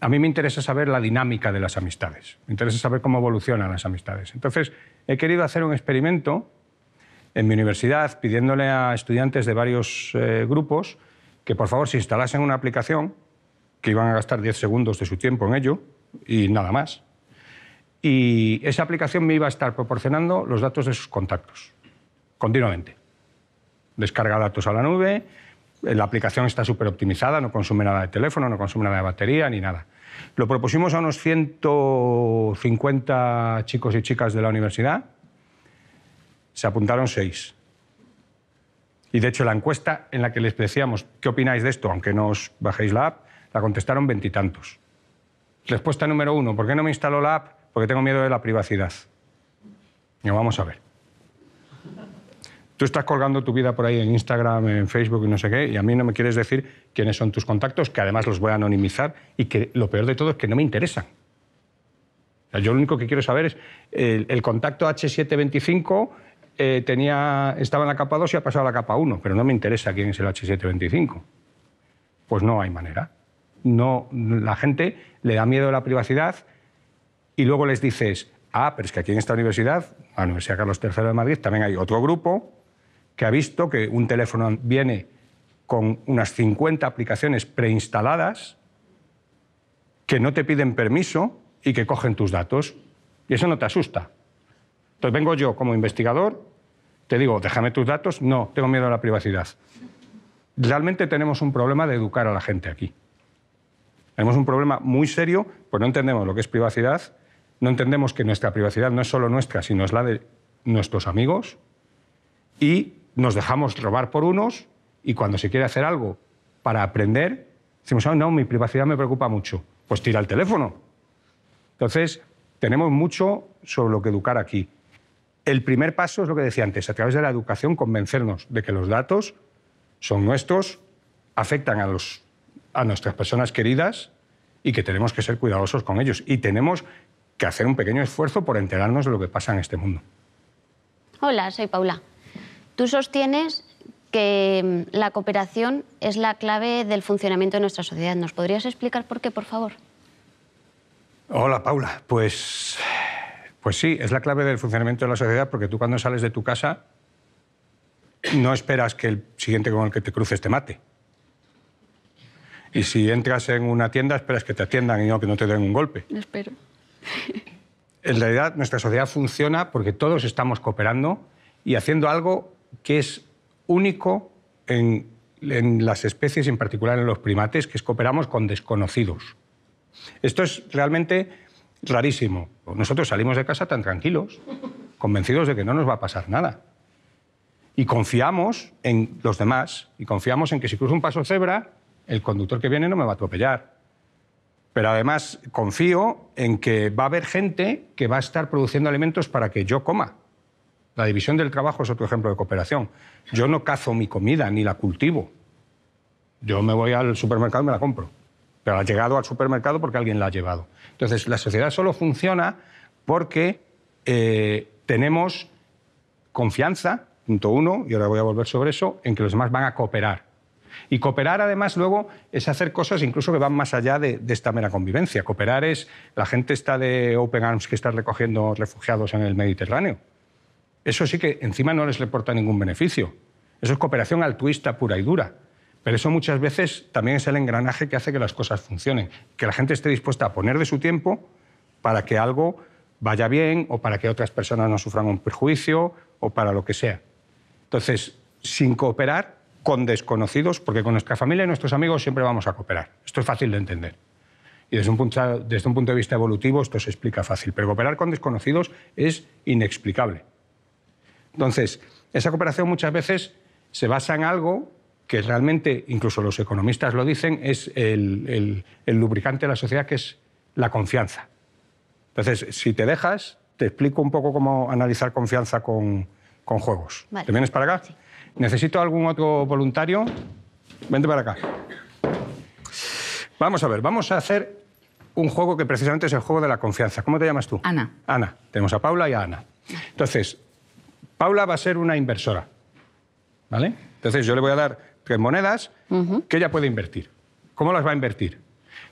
a mí me interesa saber la dinámica de las amistades, me interesa saber cómo evolucionan las amistades. Entonces, he querido hacer un experimento en mi universidad pidiéndole a estudiantes de varios eh, grupos que por favor se instalasen una aplicación, que iban a gastar 10 segundos de su tiempo en ello y nada más. Y esa aplicación me iba a estar proporcionando los datos de sus contactos, continuamente. Descarga datos a la nube, la aplicación está súper optimizada, no consume nada de teléfono, no consume nada de batería ni nada. Lo propusimos a unos 150 chicos y chicas de la universidad. Se apuntaron seis. Y de hecho, la encuesta en la que les decíamos qué opináis de esto, aunque no os bajéis la app, la contestaron veintitantos. Respuesta número uno: ¿por qué no me instaló la app? Porque tengo miedo de la privacidad. vamos a ver. Tú estás colgando tu vida por ahí en Instagram, en Facebook y no sé qué, y a mí no me quieres decir quiénes son tus contactos, que además los voy a anonimizar y que lo peor de todo es que no me interesan. yo lo único que quiero saber es el, contacto H725 eh, tenía, estaba en la capa 2 y ha pasado a la capa 1, pero no me interesa quién es el H725. Pues no hay manera. No, la gente le da miedo a la privacidad y luego les dices, ah, pero es que aquí en esta universidad, la Universidad Carlos III de Madrid, también hay otro grupo que ha visto que un teléfono viene con unas 50 aplicaciones preinstaladas que no te piden permiso y que cogen tus datos. Y eso no te asusta. Entonces vengo yo como investigador, te digo, déjame tus datos, no, tengo miedo a la privacidad. Realmente tenemos un problema de educar a la gente aquí. Tenemos un problema muy serio, pues no entendemos lo que es privacidad, no entendemos que nuestra privacidad no es solo nuestra, sino es la de nuestros amigos y nos dejamos robar por unos y cuando se quiere hacer algo para aprender, decimos, ah, no, mi privacidad me preocupa mucho. Pues tira el teléfono. Entonces, tenemos mucho sobre lo que educar aquí. El primer paso es lo que decía antes, a través de la educación convencernos de que los datos son nuestros, afectan a, los, a nuestras personas queridas y que tenemos que ser cuidadosos con ellos. Y tenemos que hacer un pequeño esfuerzo por enterarnos de lo que pasa en este mundo. Hola, soy Paula. Tú sostienes que mm, la cooperación es la clave del funcionamiento de nuestra sociedad. ¿Nos podrías explicar por qué, por favor? Hola, Paula. Pues, pues sí, es la clave del funcionamiento de la sociedad porque tú cuando sales de tu casa no esperas que el siguiente con el que te cruces te mate. Y si entras en una tienda, esperas que te atiendan y no que no te den un golpe. No espero. En realidad, nuestra sociedad funciona porque todos estamos cooperando y haciendo algo que es único en, las especies, en particular en los primates, que es cooperamos con desconocidos. Esto es realmente rarísimo. Nosotros salimos de casa tan tranquilos, convencidos de que no nos va a pasar nada. Y confiamos en los demás, y confiamos en que si cruzo un paso cebra, el conductor que viene no me va a atropellar. Pero además confío en que va a haber gente que va a estar produciendo alimentos para que yo coma. La división del trabajo es otro ejemplo de cooperación. Yo no cazo mi comida ni la cultivo. Yo me voy al supermercado y me la compro. Pero ha llegado al supermercado porque alguien la ha llevado. Entonces, la sociedad solo funciona porque eh, tenemos confianza, punto uno, y ahora voy a volver sobre eso, en que los demás van a cooperar. Y cooperar, además, luego es hacer cosas incluso que van más allá de, de, esta mera convivencia. Cooperar es la gente está de Open Arms que está recogiendo refugiados en el Mediterráneo. Eso sí que encima no les reporta ningún beneficio. Eso es cooperación altruista pura y dura. Pero eso muchas veces también es el engranaje que hace que las cosas funcionen, que la gente esté dispuesta a poner de su tiempo para que algo vaya bien o para que otras personas no sufran un perjuicio o para lo que sea. Entonces, sin cooperar con desconocidos, porque con nuestra familia y nuestros amigos siempre vamos a cooperar. Esto es fácil de entender. Y desde un punto de vista evolutivo esto se explica fácil, pero cooperar con desconocidos es inexplicable. Entonces, esa cooperación muchas veces se basa en algo que realmente, incluso los economistas lo dicen, es el, lubricante de la sociedad, que es la confianza. Entonces, si te dejas, te explico un poco cómo analizar confianza con, juegos. ¿Te vienes para acá? ¿Necesito algún otro voluntario? Vente para acá. Vamos a ver, vamos a hacer un juego que precisamente es el juego de la confianza. ¿Cómo te llamas tú? Ana. Ana. Tenemos a Paula y a Ana. Entonces, Paula va a ser una inversora. ¿Vale? Entonces yo le voy a dar tres monedas que ella puede invertir. ¿Cómo las va a invertir?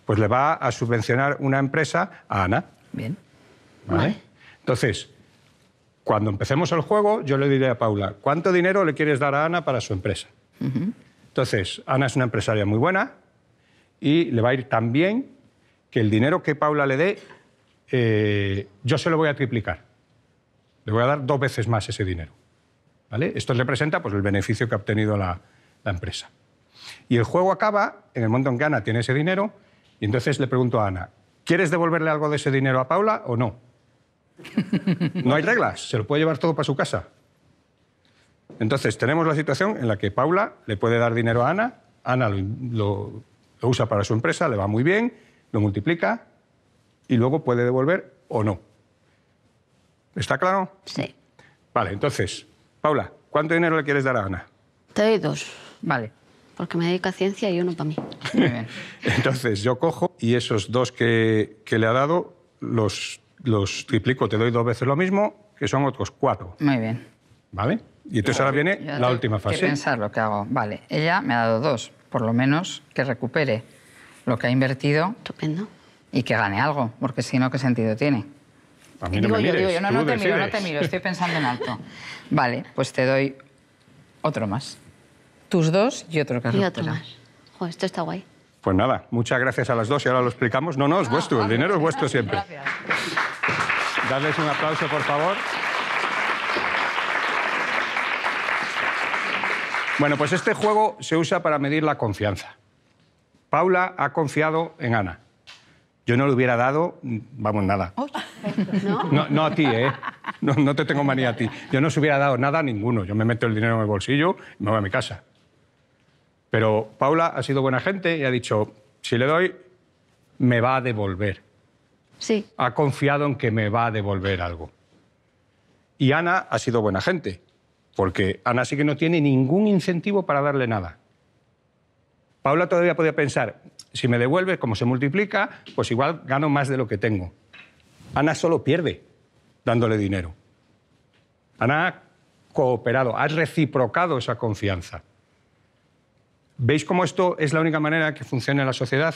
Pues le va a subvencionar una empresa a Ana. Bien. ¿Vale? Entonces, cuando empecemos el juego, yo le diré a Paula, ¿cuánto dinero le quieres dar a Ana para su empresa? Entonces, Ana es una empresaria muy buena y le va a ir tan bien que el dinero que Paula le dé, eh, yo se lo voy a triplicar. Le voy a dar dos veces más ese dinero. ¿Vale? Esto representa pues, el beneficio que ha obtenido la, empresa. Y el juego acaba en el momento en que Ana tiene ese dinero y entonces le pregunto a Ana, ¿quieres devolverle algo de ese dinero a Paula o no? No hay reglas, se lo puede llevar todo para su casa. Entonces tenemos la situación en la que Paula le puede dar dinero a Ana, Ana lo usa para su empresa, le va muy bien, lo multiplica y luego puede devolver o no. ¿Está claro? Sí. Vale, entonces, Paula, ¿cuánto dinero le quieres dar a Ana? Te doy dos. Vale. Porque me dedico a ciencia y uno para mí. Muy bien. entonces, yo cojo y esos dos que, le ha dado los, los triplico, te doy dos veces lo mismo, que son otros cuatro. Muy bien. ¿Vale? Y entonces ahora viene la última fase. que pensar lo que hago. Vale, ella me ha dado dos, por lo menos que recupere lo que ha invertido. Estupendo. Y que gane algo, porque si no, ¿qué sentido tiene? yo, no, te miro, estoy pensando en alto. Vale, pues te doy otro más. Tus dos y otro que Y otro más. esto está guay. Pues nada, muchas gracias a las dos y ahora lo explicamos. No, no, es ah, vuestro, el dinero es vuestro siempre. Gracias. Dadles un aplauso, por favor. Bueno, pues este juego se usa para medir la confianza. Paula ha confiado en Ana. Yo no le hubiera dado, vamos, nada. ¿no? a ti, ¿eh? No, te tengo manía a ti. Yo no se hubiera dado nada a ninguno. Yo me meto el dinero en el bolsillo y me voy a mi casa. Pero Paula ha sido buena gente y ha dicho, si le doy, me va a devolver. Sí. Ha confiado en que me va a devolver algo. Y Ana ha sido buena gente, porque Ana sí que no tiene ningún incentivo para darle nada. Paula todavía podía pensar, si me devuelve, como se multiplica, pues igual gano más de lo que tengo. Ana solo pierde dándole dinero. Ana ha cooperado, ha reciprocado esa confianza. ¿Veis cómo esto es la única manera que funciona la sociedad?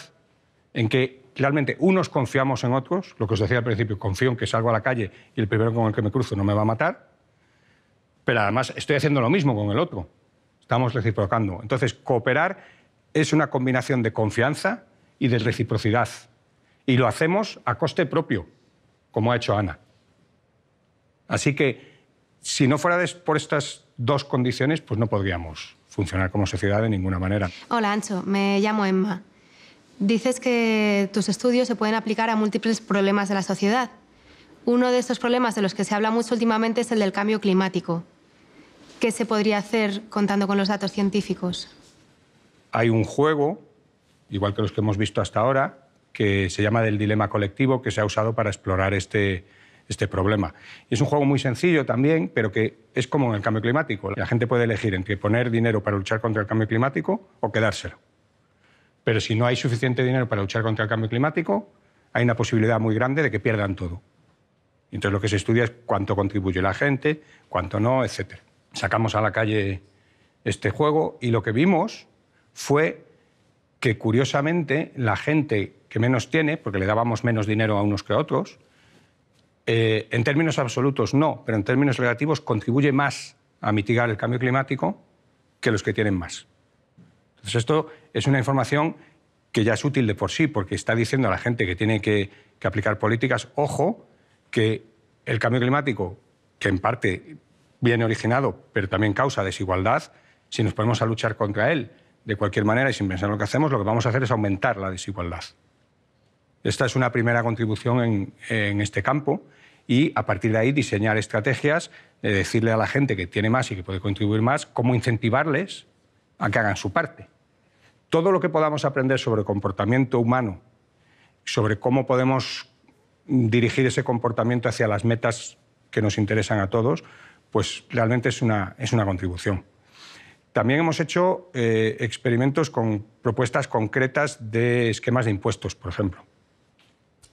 En que realmente unos confiamos en otros, lo que os decía al principio, confío en que salgo a la calle y el primero con el que me cruzo no me va a matar, pero además estoy haciendo lo mismo con el otro, estamos reciprocando. Entonces, cooperar es una combinación de confianza y de reciprocidad, y lo hacemos a coste propio, como ha hecho Ana. Así que, si no fuera por estas dos condiciones, pues no podríamos funcionar como sociedad de ninguna manera. Hola, Ancho. Me llamo Emma. Dices que tus estudios se pueden aplicar a múltiples problemas de la sociedad. Uno de estos problemas de los que se habla mucho últimamente es el del cambio climático. ¿Qué se podría hacer contando con los datos científicos? Hay un juego, igual que los que hemos visto hasta ahora, que se llama del dilema colectivo, que se ha usado para explorar este, este problema. es un juego muy sencillo también, pero que es como en el cambio climático. La gente puede elegir entre poner dinero para luchar contra el cambio climático o quedárselo. Pero si no hay suficiente dinero para luchar contra el cambio climático, hay una posibilidad muy grande de que pierdan todo. Entonces lo que se estudia es cuánto contribuye la gente, cuánto no, etcétera. Sacamos a la calle este juego y lo que vimos fue que curiosamente la gente que menos tiene, porque le dábamos menos dinero a unos que a otros, eh, en términos absolutos no, pero en términos relativos contribuye más a mitigar el cambio climático que los que tienen más. Entonces esto es una información que ya es útil de por sí, porque está diciendo a la gente que tiene que, que aplicar políticas, ojo, que el cambio climático, que en parte viene originado, pero también causa desigualdad, si nos ponemos a luchar contra él, de cualquier manera y sin pensar en lo que hacemos, lo que vamos a hacer es aumentar la desigualdad. Esta es una primera contribución en, este campo y a partir de ahí diseñar estrategias de decirle a la gente que tiene más y que puede contribuir más, cómo incentivarles a que hagan su parte. Todo lo que podamos aprender sobre comportamiento humano, sobre cómo podemos dirigir ese comportamiento hacia las metas que nos interesan a todos, pues realmente es una contribución. También hemos hecho eh, experimentos con propuestas concretas de esquemas de impuestos, por ejemplo.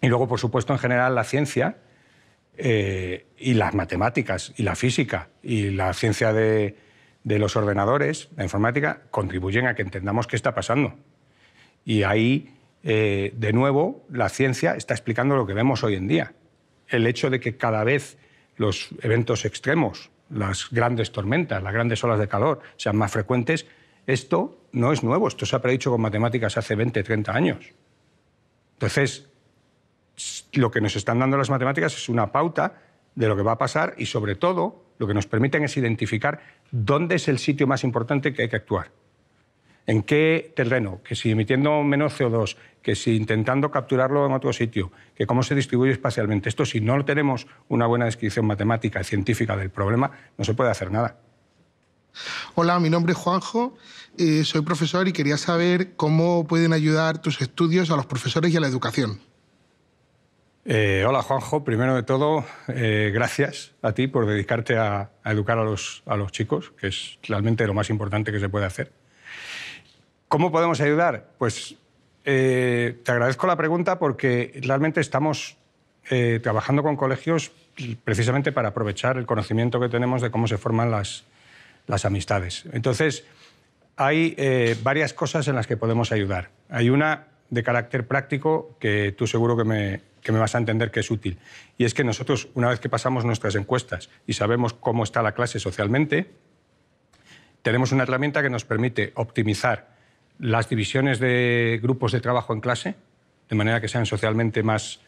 Y luego, por supuesto, en general la ciencia eh, y las matemáticas y la física y la ciencia de, los ordenadores, la informática, contribuyen a que entendamos qué está pasando. Y ahí, eh, de nuevo, la ciencia está explicando lo que vemos hoy en día. El hecho de que cada vez los eventos extremos, las grandes tormentas, las grandes olas de calor sean más frecuentes, esto no es nuevo, esto se ha predicho con matemáticas hace 20, 30 años. Entonces, lo que nos están dando las matemáticas es una pauta de lo que va a pasar y sobre todo lo que nos permiten es identificar dónde es el sitio más importante que hay que actuar. ¿En qué terreno? Que si emitiendo menos CO2, que si intentando capturarlo en otro sitio, que cómo se distribuye espacialmente. Esto si no tenemos una buena descripción matemática y científica del problema, no se puede hacer nada. Hola, mi nombre es Juanjo, eh, soy profesor y quería saber cómo pueden ayudar tus estudios a los profesores y a la educación. Eh, hola Juanjo, primero de todo, eh, gracias a ti por dedicarte a, educar a los chicos, que es realmente lo más importante que se puede hacer. ¿Cómo podemos ayudar? Pues eh, te agradezco la pregunta porque realmente estamos eh, trabajando con colegios precisamente para aprovechar el conocimiento que tenemos de cómo se forman las, amistades. Entonces, hay eh, varias cosas en las que podemos ayudar. Hay una de carácter práctico que tú seguro que me, que me vas a entender que es útil. Y es que nosotros, una vez que pasamos nuestras encuestas y sabemos cómo está la clase socialmente, tenemos una herramienta que nos permite optimizar las divisiones de grupos de trabajo en clase, de manera que sean socialmente más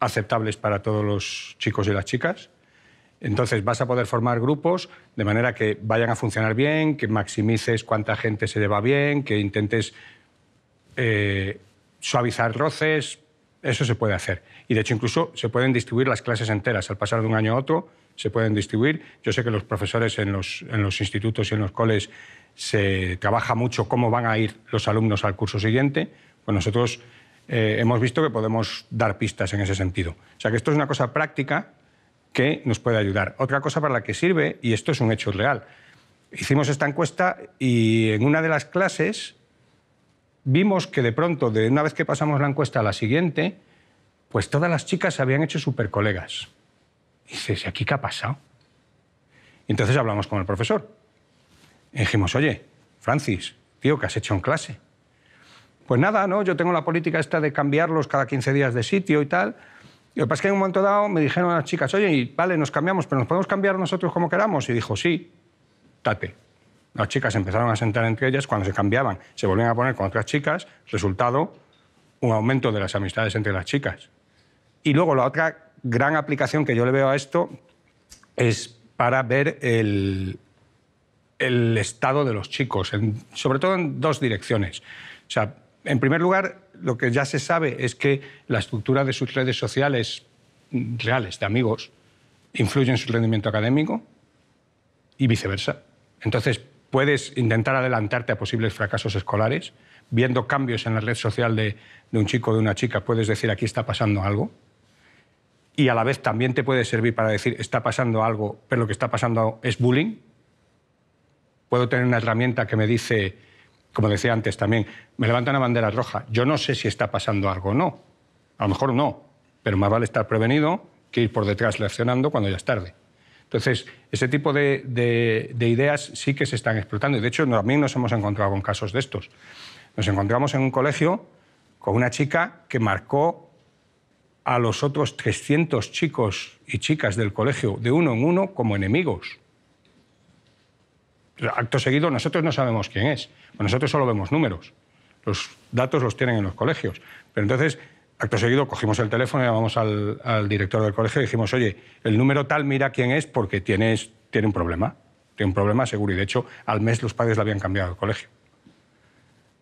aceptables para todos los chicos y las chicas. Entonces vas a poder formar grupos de manera que vayan a funcionar bien, que maximices cuánta gente se lleva bien, que intentes eh, suavizar roces, eso se puede hacer. Y de hecho incluso se pueden distribuir las clases enteras, al pasar de un año a otro se pueden distribuir. Yo sé que los profesores en los, en los institutos y en los coles se trabaja mucho cómo van a ir los alumnos al curso siguiente, pues nosotros eh, hemos visto que podemos dar pistas en ese sentido. O sea que esto es una cosa práctica que nos puede ayudar. Otra cosa para la que sirve, y esto es un hecho real, hicimos esta encuesta y en una de las clases vimos que de pronto, de una vez que pasamos la encuesta a la siguiente, pues todas las chicas se habían hecho super colegas. Y dices, ¿y aquí qué ha pasado? Y entonces hablamos con el profesor dijimos, oye, Francis, tío, ¿qué has hecho en clase? Pues nada, ¿no? Yo tengo la política esta de cambiarlos cada 15 días de sitio y tal. Y lo que pasa es que en un momento dado me dijeron las chicas, oye, y vale, nos cambiamos, pero ¿nos podemos cambiar nosotros como queramos? Y dijo, sí, tate. Las chicas empezaron a sentar entre ellas, cuando se cambiaban, se volvían a poner con otras chicas, resultado, un aumento de las amistades entre las chicas. Y luego la otra gran aplicación que yo le veo a esto es para ver el, el estado de los chicos, sobre todo en dos direcciones. O sea, en primer lugar, lo que ya se sabe es que la estructura de sus redes sociales mm, reales, de amigos, influye en su rendimiento académico y viceversa. Entonces, puedes intentar adelantarte a posibles fracasos escolares. Viendo cambios en la red social de, de un chico o de una chica, puedes decir, aquí está pasando algo y a la vez también te puede servir para decir está pasando algo, pero lo que está pasando es bullying puedo tener una herramienta que me dice, como decía antes también, me levanta una bandera roja. Yo no sé si está pasando algo o no. A lo mejor no, pero más vale estar prevenido que ir por detrás reaccionando cuando ya es tarde. Entonces, ese tipo de, ideas sí que se están explotando. Y de hecho, mí nos hemos encontrado con casos de estos. Nos encontramos en un colegio con una chica que marcó a los otros 300 chicos y chicas del colegio de uno en uno como enemigos acto seguido, nosotros no sabemos quién es, nosotros solo vemos números. Los datos los tienen en los colegios. Pero entonces, acto seguido, cogimos el teléfono, llamamos al, al director del colegio y dijimos, oye, el número tal mira quién es porque tienes, tiene un problema, tiene un problema seguro. Y de hecho, al mes los padres le habían cambiado el colegio.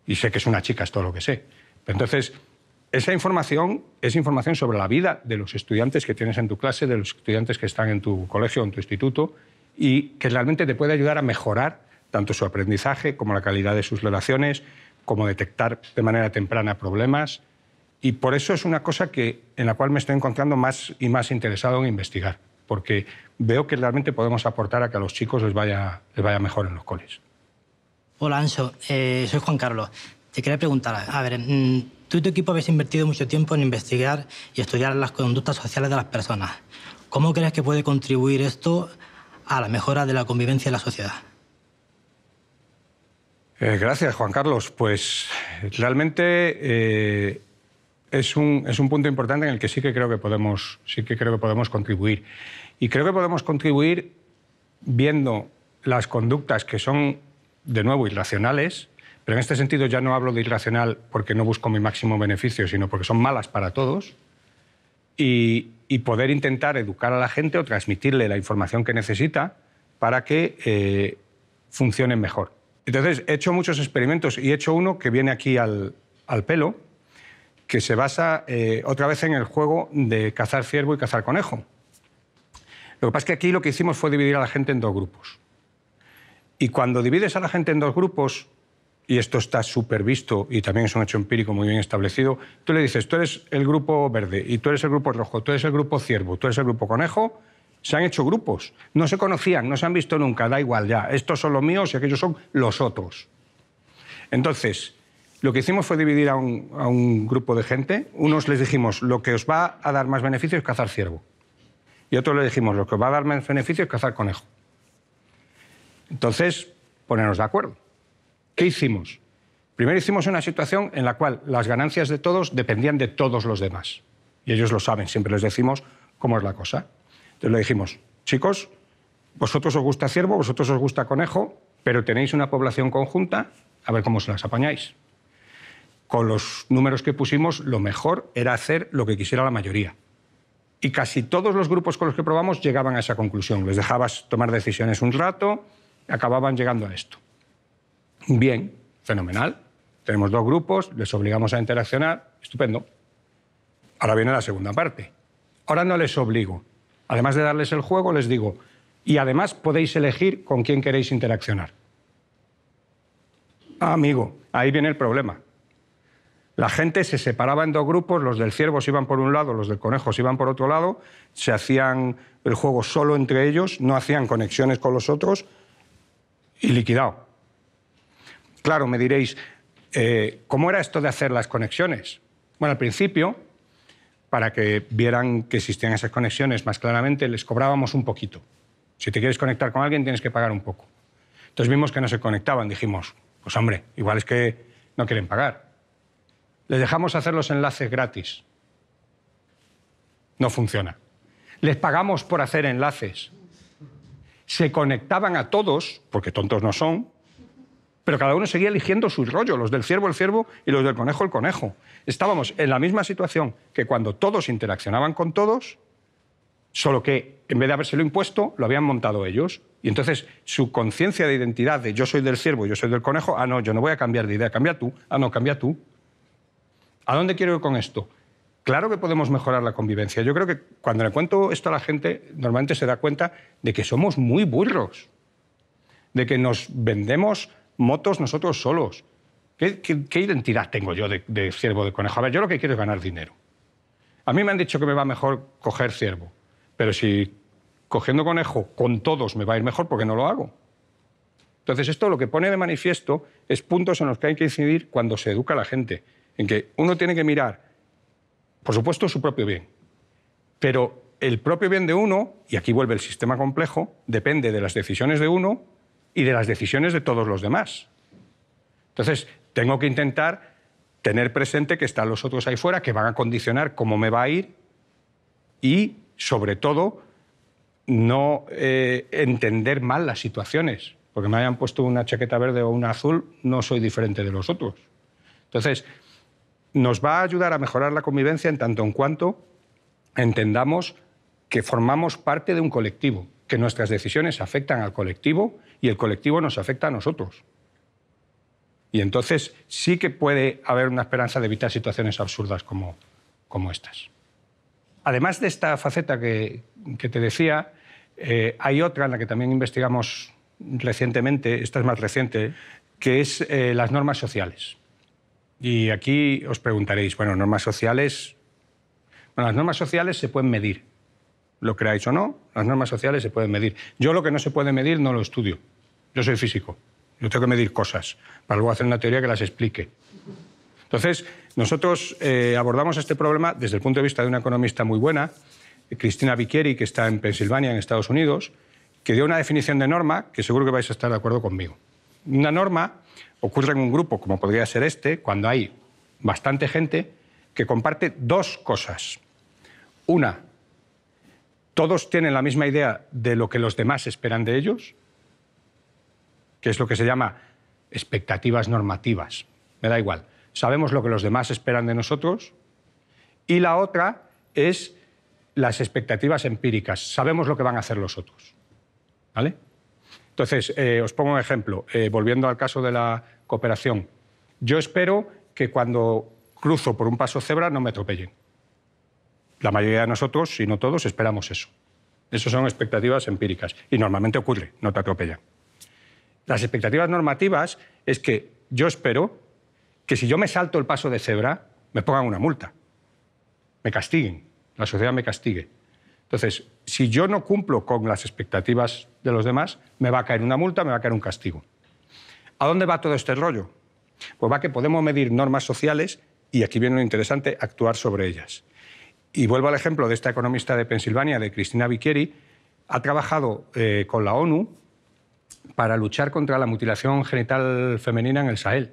Y sé que es una chica, es todo lo que sé. Pero entonces, esa información es información sobre la vida de los estudiantes que tienes en tu clase, de los estudiantes que están en tu colegio o en tu instituto, y que realmente te puede ayudar a mejorar tanto su aprendizaje como la calidad de sus relaciones, como detectar de manera temprana problemas. Y por eso es una cosa que, en la cual me estoy encontrando más y más interesado en investigar, porque veo que realmente podemos aportar a que a los chicos les vaya, les vaya mejor en los coles. Hola Anso, eh, soy Juan Carlos. Te quería preguntar, a ver, mm, tú y tu equipo habéis invertido mucho tiempo en investigar y estudiar las conductas sociales de las personas. ¿Cómo crees que puede contribuir esto a la mejora de la convivencia en la sociedad. Eh, gracias, Juan Carlos. Pues realmente eh, es, un, es, un, punto importante en el que sí que creo que podemos, sí que creo que podemos contribuir. Y creo que podemos contribuir viendo las conductas que son, de nuevo, irracionales, pero en este sentido ya no hablo de irracional porque no busco mi máximo beneficio, sino porque son malas para todos. Y, y poder intentar educar a la gente o transmitirle la información que necesita para que eh, funcione mejor. Entonces, he hecho muchos experimentos y he hecho uno que viene aquí al, pelo, que se basa eh, otra vez en el juego de cazar ciervo y cazar conejo. Lo que pasa es que aquí lo que hicimos fue dividir a la gente en dos grupos. Y cuando divides a la gente en dos grupos, y esto está súper visto y también es un hecho empírico muy bien establecido, tú le dices, tú eres el grupo verde y tú eres el grupo rojo, tú eres el grupo ciervo, tú eres el grupo conejo, se han hecho grupos, no se conocían, no se han visto nunca, da igual ya, estos son los míos y aquellos son los otros. Entonces, lo que hicimos fue dividir a un, grupo de gente, unos les dijimos, lo que os va a dar más beneficio es cazar ciervo, y otros les dijimos, lo que os va a dar más beneficio es cazar conejo. Entonces, ponernos de acuerdo. ¿Qué hicimos? Primero hicimos una situación en la cual las ganancias de todos dependían de todos los demás. Y ellos lo saben, siempre les decimos cómo es la cosa. Entonces le dijimos, chicos, vosotros os gusta ciervo, vosotros os gusta conejo, pero tenéis una población conjunta, a ver cómo se las apañáis. Con los números que pusimos, lo mejor era hacer lo que quisiera la mayoría. Y casi todos los grupos con los que probamos llegaban a esa conclusión. Les dejabas tomar decisiones un rato, acababan llegando a esto. Bien, fenomenal. Tenemos dos grupos, les obligamos a interaccionar, estupendo. Ahora viene la segunda parte. Ahora no les obligo. Además de darles el juego, les digo, y además podéis elegir con quién queréis interaccionar. Ah, amigo, ahí viene el problema. La gente se separaba en dos grupos, los del ciervo se iban por un lado, los del conejo se iban por otro lado, se hacían el juego solo entre ellos, no hacían conexiones con los otros y liquidado. Claro, me diréis, eh, ¿cómo era esto de hacer las conexiones? Bueno, al principio, para que vieran que existían esas conexiones más claramente, les cobrábamos un poquito. Si te quieres conectar con alguien, tienes que pagar un poco. Entonces vimos que no se conectaban, dijimos, pues hombre, igual es que no quieren pagar. Les dejamos hacer los enlaces gratis. No funciona. Les pagamos por hacer enlaces. Se conectaban a todos, porque tontos no son, pero cada uno seguía eligiendo sus rollo, los del ciervo el ciervo y los del conejo el conejo. Estábamos en la misma situación que cuando todos interaccionaban con todos, solo que en vez de habérselo impuesto, lo habían montado ellos. Y entonces su conciencia de identidad de yo soy del ciervo, yo soy del conejo, ah, no, yo no voy a cambiar de idea, cambia tú, ah, no, cambia tú. ¿A dónde quiero ir con esto? Claro que podemos mejorar la convivencia. Yo creo que cuando le cuento esto a la gente, normalmente se da cuenta de que somos muy burros, de que nos vendemos motos nosotros solos. ¿Qué, identidad tengo yo de, ciervo de conejo? A ver, yo lo que quiero es ganar dinero. A mí me han dicho que me va mejor coger ciervo, pero si cogiendo conejo con todos me va a ir mejor, porque no lo hago? Entonces, esto lo que pone de manifiesto es puntos en los que hay que incidir cuando se educa a la gente, en que uno tiene que mirar, por supuesto, su propio bien, pero el propio bien de uno, y aquí vuelve el sistema complejo, depende de las decisiones de uno y de las decisiones de todos los demás. Entonces, tengo que intentar tener presente que están los otros ahí fuera, que van a condicionar cómo me va a ir y, sobre todo, no eh, entender mal las situaciones. Porque me hayan puesto una chaqueta verde o una azul, no soy diferente de los otros. Entonces, nos va a ayudar a mejorar la convivencia en tanto en cuanto entendamos que formamos parte de un colectivo que nuestras decisiones afectan al colectivo y el colectivo nos afecta a nosotros. Y entonces sí que puede haber una esperanza de evitar situaciones absurdas como, como estas. Además de esta faceta que, te decía, eh, hay otra en la que también investigamos recientemente, esta es más reciente, que es eh, las normas sociales. Y aquí os preguntaréis, bueno, normas sociales... Bueno, las normas sociales se pueden medir lo creáis o no, las normas sociales se pueden medir. Yo lo que no se puede medir no lo estudio. Yo soy físico. Yo tengo que medir cosas para luego hacer una teoría que las explique. Entonces, nosotros eh, abordamos este problema desde el punto de vista de una economista muy buena, Cristina Vicchieri, que está en Pensilvania, en Estados Unidos, que dio una definición de norma que seguro que vais a estar de acuerdo conmigo. Una norma ocurre en un grupo, como podría ser este, cuando hay bastante gente que comparte dos cosas. Una, todos tienen la misma idea de lo que los demás esperan de ellos, que es lo que se llama expectativas normativas. Me da igual. Sabemos lo que los demás esperan de nosotros. Y la otra es las expectativas empíricas. Sabemos lo que van a hacer los otros. ¿Vale? Entonces, eh, os pongo un ejemplo. Eh, volviendo al caso de la cooperación. Yo espero que cuando cruzo por un paso cebra no me atropellen. La mayoría de nosotros, si no todos, esperamos eso. Esas son expectativas empíricas y normalmente ocurre, no te atropellan. Las expectativas normativas es que yo espero que si yo me salto el paso de cebra, me pongan una multa, me castiguen, la sociedad me castigue. Entonces, si yo no cumplo con las expectativas de los demás, me va a caer una multa, me va a caer un castigo. ¿A dónde va todo este rollo? Pues va que podemos medir normas sociales y aquí viene lo interesante, actuar sobre ellas. Y vuelvo al ejemplo de esta economista de Pensilvania, de Cristina Bicchieri, ha trabajado eh, con la ONU para luchar contra la mutilación genital femenina en el Sahel.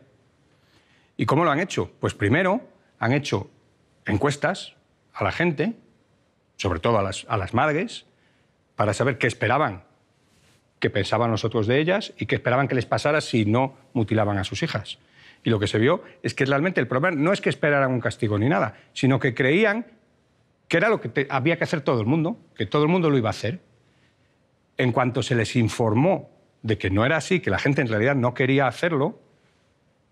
¿Y cómo lo han hecho? Pues primero han hecho encuestas a la gente, sobre todo a las, a las madres, para saber qué esperaban, qué pensaban nosotros de ellas y qué esperaban que les pasara si no mutilaban a sus hijas. Y lo que se vio es que realmente el problema no es que esperaran un castigo ni nada, sino que creían que era lo que había que hacer todo el mundo, que todo el mundo lo iba a hacer. En cuanto se les informó de que no era así, que la gente en realidad no quería hacerlo,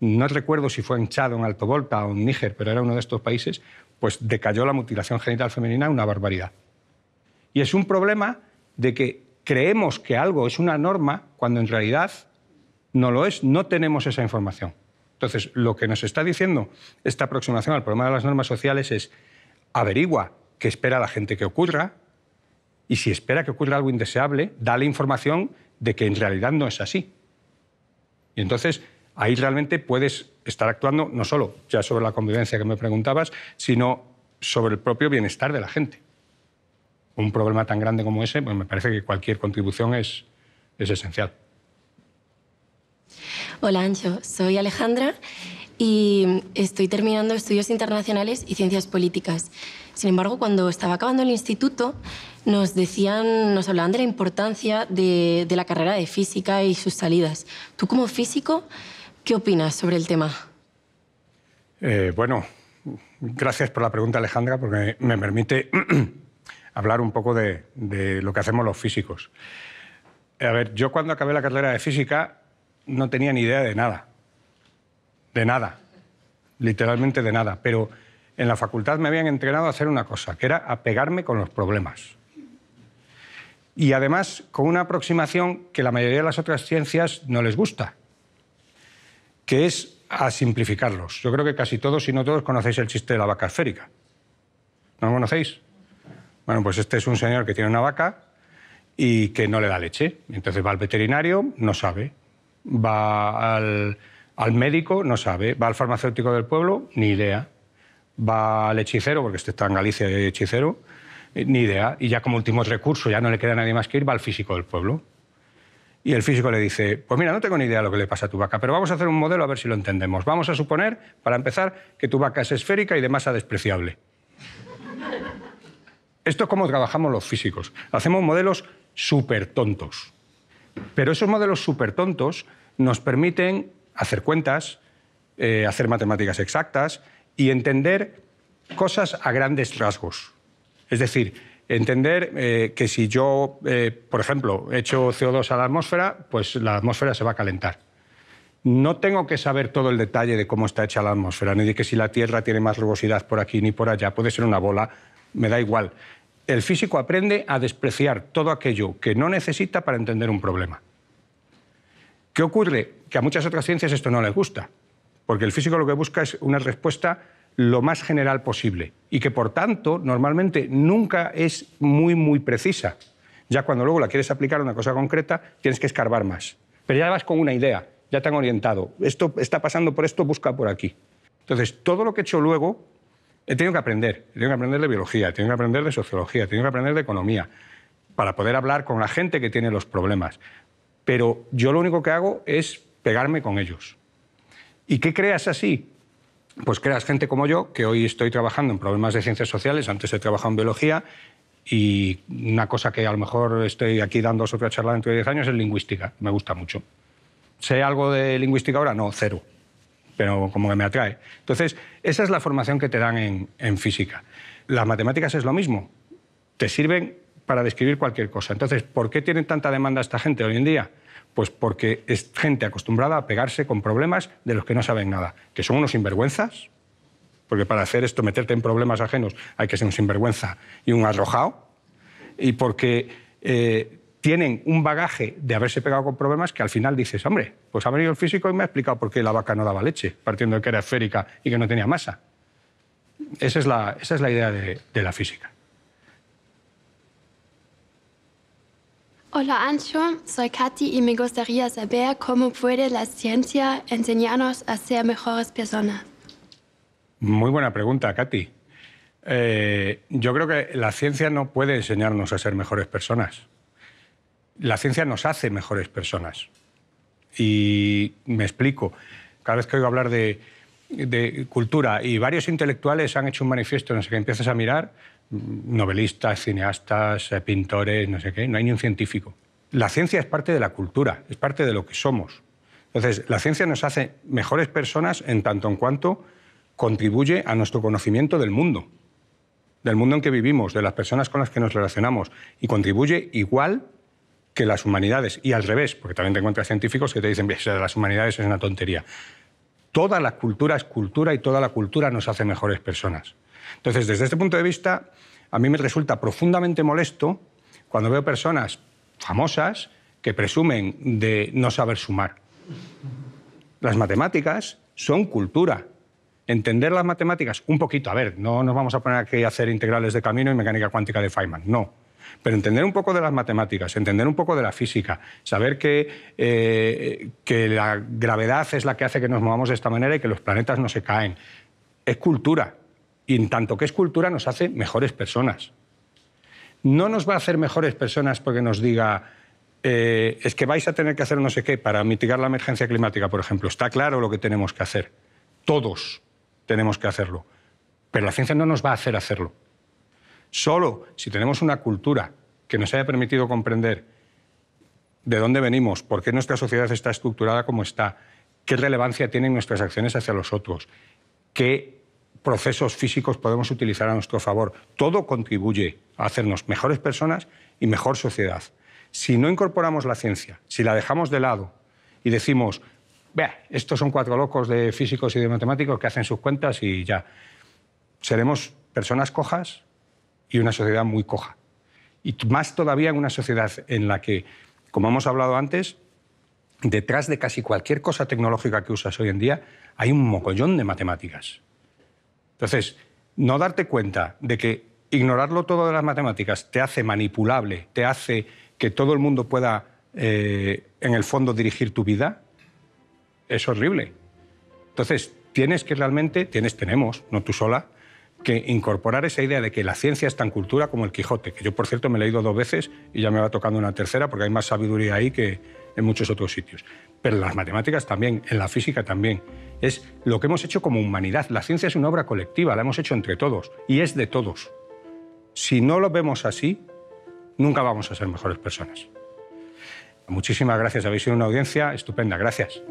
no recuerdo si fue en Chad o en Alto Volta o en Níger, pero era uno de estos países, pues decayó la mutilación genital femenina una barbaridad. Y es un problema de que creemos que algo es una norma cuando en realidad no lo es, no tenemos esa información. Entonces, lo que nos está diciendo esta aproximación al problema de las normas sociales es averigua que espera la gente que ocurra y si espera que ocurra algo indeseable, da la información de que en realidad no es así. Y entonces ahí realmente puedes estar actuando no solo ya sobre la convivencia que me preguntabas, sino sobre el propio bienestar de la gente. Un problema tan grande como ese, pues me parece que cualquier contribución es, es esencial. Hola Ancho, soy Alejandra y estoy terminando estudios internacionales y ciencias políticas. Sin embargo, cuando estaba acabando el instituto, nos decían, nos hablaban de la importancia de, de la carrera de física y sus salidas. Tú como físico, ¿qué opinas sobre el tema? Eh, bueno, gracias por la pregunta, Alejandra, porque me permite hablar un poco de, de lo que hacemos los físicos. A ver, yo cuando acabé la carrera de física no tenía ni idea de nada de nada, literalmente de nada. Pero en la facultad me habían entrenado a hacer una cosa, que era a pegarme con los problemas. Y además con una aproximación que la mayoría de las otras ciencias no les gusta, que es a simplificarlos. Yo creo que casi todos, y no todos, conocéis el chiste de la vaca esférica. ¿No lo conocéis? Bueno, pues este es un señor que tiene una vaca y que no le da leche. Entonces va al veterinario, no sabe. Va al, al médico no sabe, va al farmacéutico del pueblo, ni idea. Va al hechicero, porque este está en Galicia y hechicero, eh, ni idea. Y ya como último recurso, ya no le queda nadie más que ir, va al físico del pueblo. Y el físico le dice, pues mira, no tengo ni idea de lo que le pasa a tu vaca, pero vamos a hacer un modelo a ver si lo entendemos. Vamos a suponer, para empezar, que tu vaca es esférica y de masa despreciable. Esto es como trabajamos los físicos. Hacemos modelos súper tontos. Pero esos modelos súper tontos nos permiten hacer cuentas, eh, hacer matemáticas exactas y entender cosas a grandes rasgos. Es decir, entender eh, que si yo, eh, por ejemplo, echo CO2 a la atmósfera, pues la atmósfera se va a calentar. No tengo que saber todo el detalle de cómo está hecha la atmósfera, ni de que si la Tierra tiene más rugosidad por aquí ni por allá, puede ser una bola, me da igual. El físico aprende a despreciar todo aquello que no necesita para entender un problema. ¿Qué ocurre? Que a muchas otras ciencias esto no les gusta, porque el físico lo que busca es una respuesta lo más general posible y que por tanto normalmente nunca es muy muy precisa. Ya cuando luego la quieres aplicar a una cosa concreta tienes que escarbar más. Pero ya vas con una idea, ya te orientado. Esto está pasando por esto, busca por aquí. Entonces, todo lo que he hecho luego he tenido que aprender. He tenido que aprender de biología, he tenido que aprender de sociología, he tenido que aprender de economía para poder hablar con la gente que tiene los problemas, pero yo lo único que hago es pegarme con ellos. ¿Y qué creas así? Pues creas gente como yo, que hoy estoy trabajando en problemas de ciencias sociales, antes he trabajado en biología, y una cosa que a lo mejor estoy aquí dando otra charla dentro de 10 años es lingüística, me gusta mucho. ¿Sé algo de lingüística ahora? No, cero, pero como que me atrae. Entonces, esa es la formación que te dan en física. Las matemáticas es lo mismo, te sirven para describir cualquier cosa. Entonces, ¿por qué tienen tanta demanda esta gente hoy en día? Pues porque es gente acostumbrada a pegarse con problemas de los que no saben nada, que son unos sinvergüenzas, porque para hacer esto, meterte en problemas ajenos, hay que ser un sinvergüenza y un arrojado, y porque eh, tienen un bagaje de haberse pegado con problemas que al final dices, hombre, pues ha venido el físico y me ha explicado por qué la vaca no daba leche, partiendo de que era esférica y que no tenía masa. Esa es la, idea de la física. Hola Ancho, soy Katy y me gustaría saber cómo puede la ciencia enseñarnos a ser mejores personas. Muy buena pregunta, Katy. Eh, yo creo que la ciencia no puede enseñarnos a ser mejores personas. La ciencia nos hace mejores personas. Y me explico. Cada vez que oigo hablar de, de cultura y varios intelectuales han hecho un manifiesto en el que empiezas a mirar novelistas, cineastas, eh, pintores, no sé qué, no hay ni un científico. La ciencia es parte de la cultura, es parte de lo que somos. Entonces, la ciencia nos hace mejores personas en tanto en cuanto contribuye a nuestro conocimiento del mundo, del mundo en que vivimos, de las personas con las que nos relacionamos, y contribuye igual que las humanidades, y al revés, porque también te encuentras científicos que te dicen, de las humanidades es una tontería. Toda la cultura es cultura y toda la cultura nos hace mejores personas. Entonces, desde este punto de vista, a mí me resulta profundamente molesto cuando veo personas famosas que presumen de no saber sumar. Las matemáticas son cultura. Entender las matemáticas un poquito, a ver, no nos vamos a poner aquí a hacer integrales de camino y mecánica cuántica de Feynman, no. Pero entender un poco de las matemáticas, entender un poco de la física, saber que, eh, que la gravedad es la que hace que nos movamos de esta manera y que los planetas no se caen, es cultura. Y en tanto que es cultura, nos hace mejores personas. No nos va a hacer mejores personas porque nos diga, eh, es que vais a tener que hacer no sé qué para mitigar la emergencia climática, por ejemplo. Está claro lo que tenemos que hacer. Todos tenemos que hacerlo. Pero la ciencia no nos va a hacer hacerlo. Solo si tenemos una cultura que nos haya permitido comprender de dónde venimos, por qué nuestra sociedad está estructurada como está, qué relevancia tienen nuestras acciones hacia los otros, qué procesos físicos podemos utilizar a nuestro favor. Todo contribuye a hacernos mejores personas y mejor sociedad. Si no incorporamos la ciencia, si la dejamos de lado y decimos, vea, estos son cuatro locos de físicos y de matemáticos que hacen sus cuentas y ya, seremos personas cojas y una sociedad muy coja. Y más todavía en una sociedad en la que, como hemos hablado antes, detrás de casi cualquier cosa tecnológica que usas hoy en día hay un mocollón de matemáticas. Entonces, no darte cuenta de que ignorarlo todo de las matemáticas te hace manipulable, te hace que todo el mundo pueda, eh, en el fondo, dirigir tu vida, es horrible. Entonces, tienes que realmente, tienes, tenemos, no tú sola, que incorporar esa idea de que la ciencia es tan cultura como el Quijote, que yo por cierto me he leído dos veces y ya me va tocando una tercera porque hay más sabiduría ahí que en muchos otros sitios pero en las matemáticas también, en la física también. Es lo que hemos hecho como humanidad. La ciencia es una obra colectiva, la hemos hecho entre todos y es de todos. Si no lo vemos así, nunca vamos a ser mejores personas. Muchísimas gracias, habéis sido una audiencia estupenda, gracias.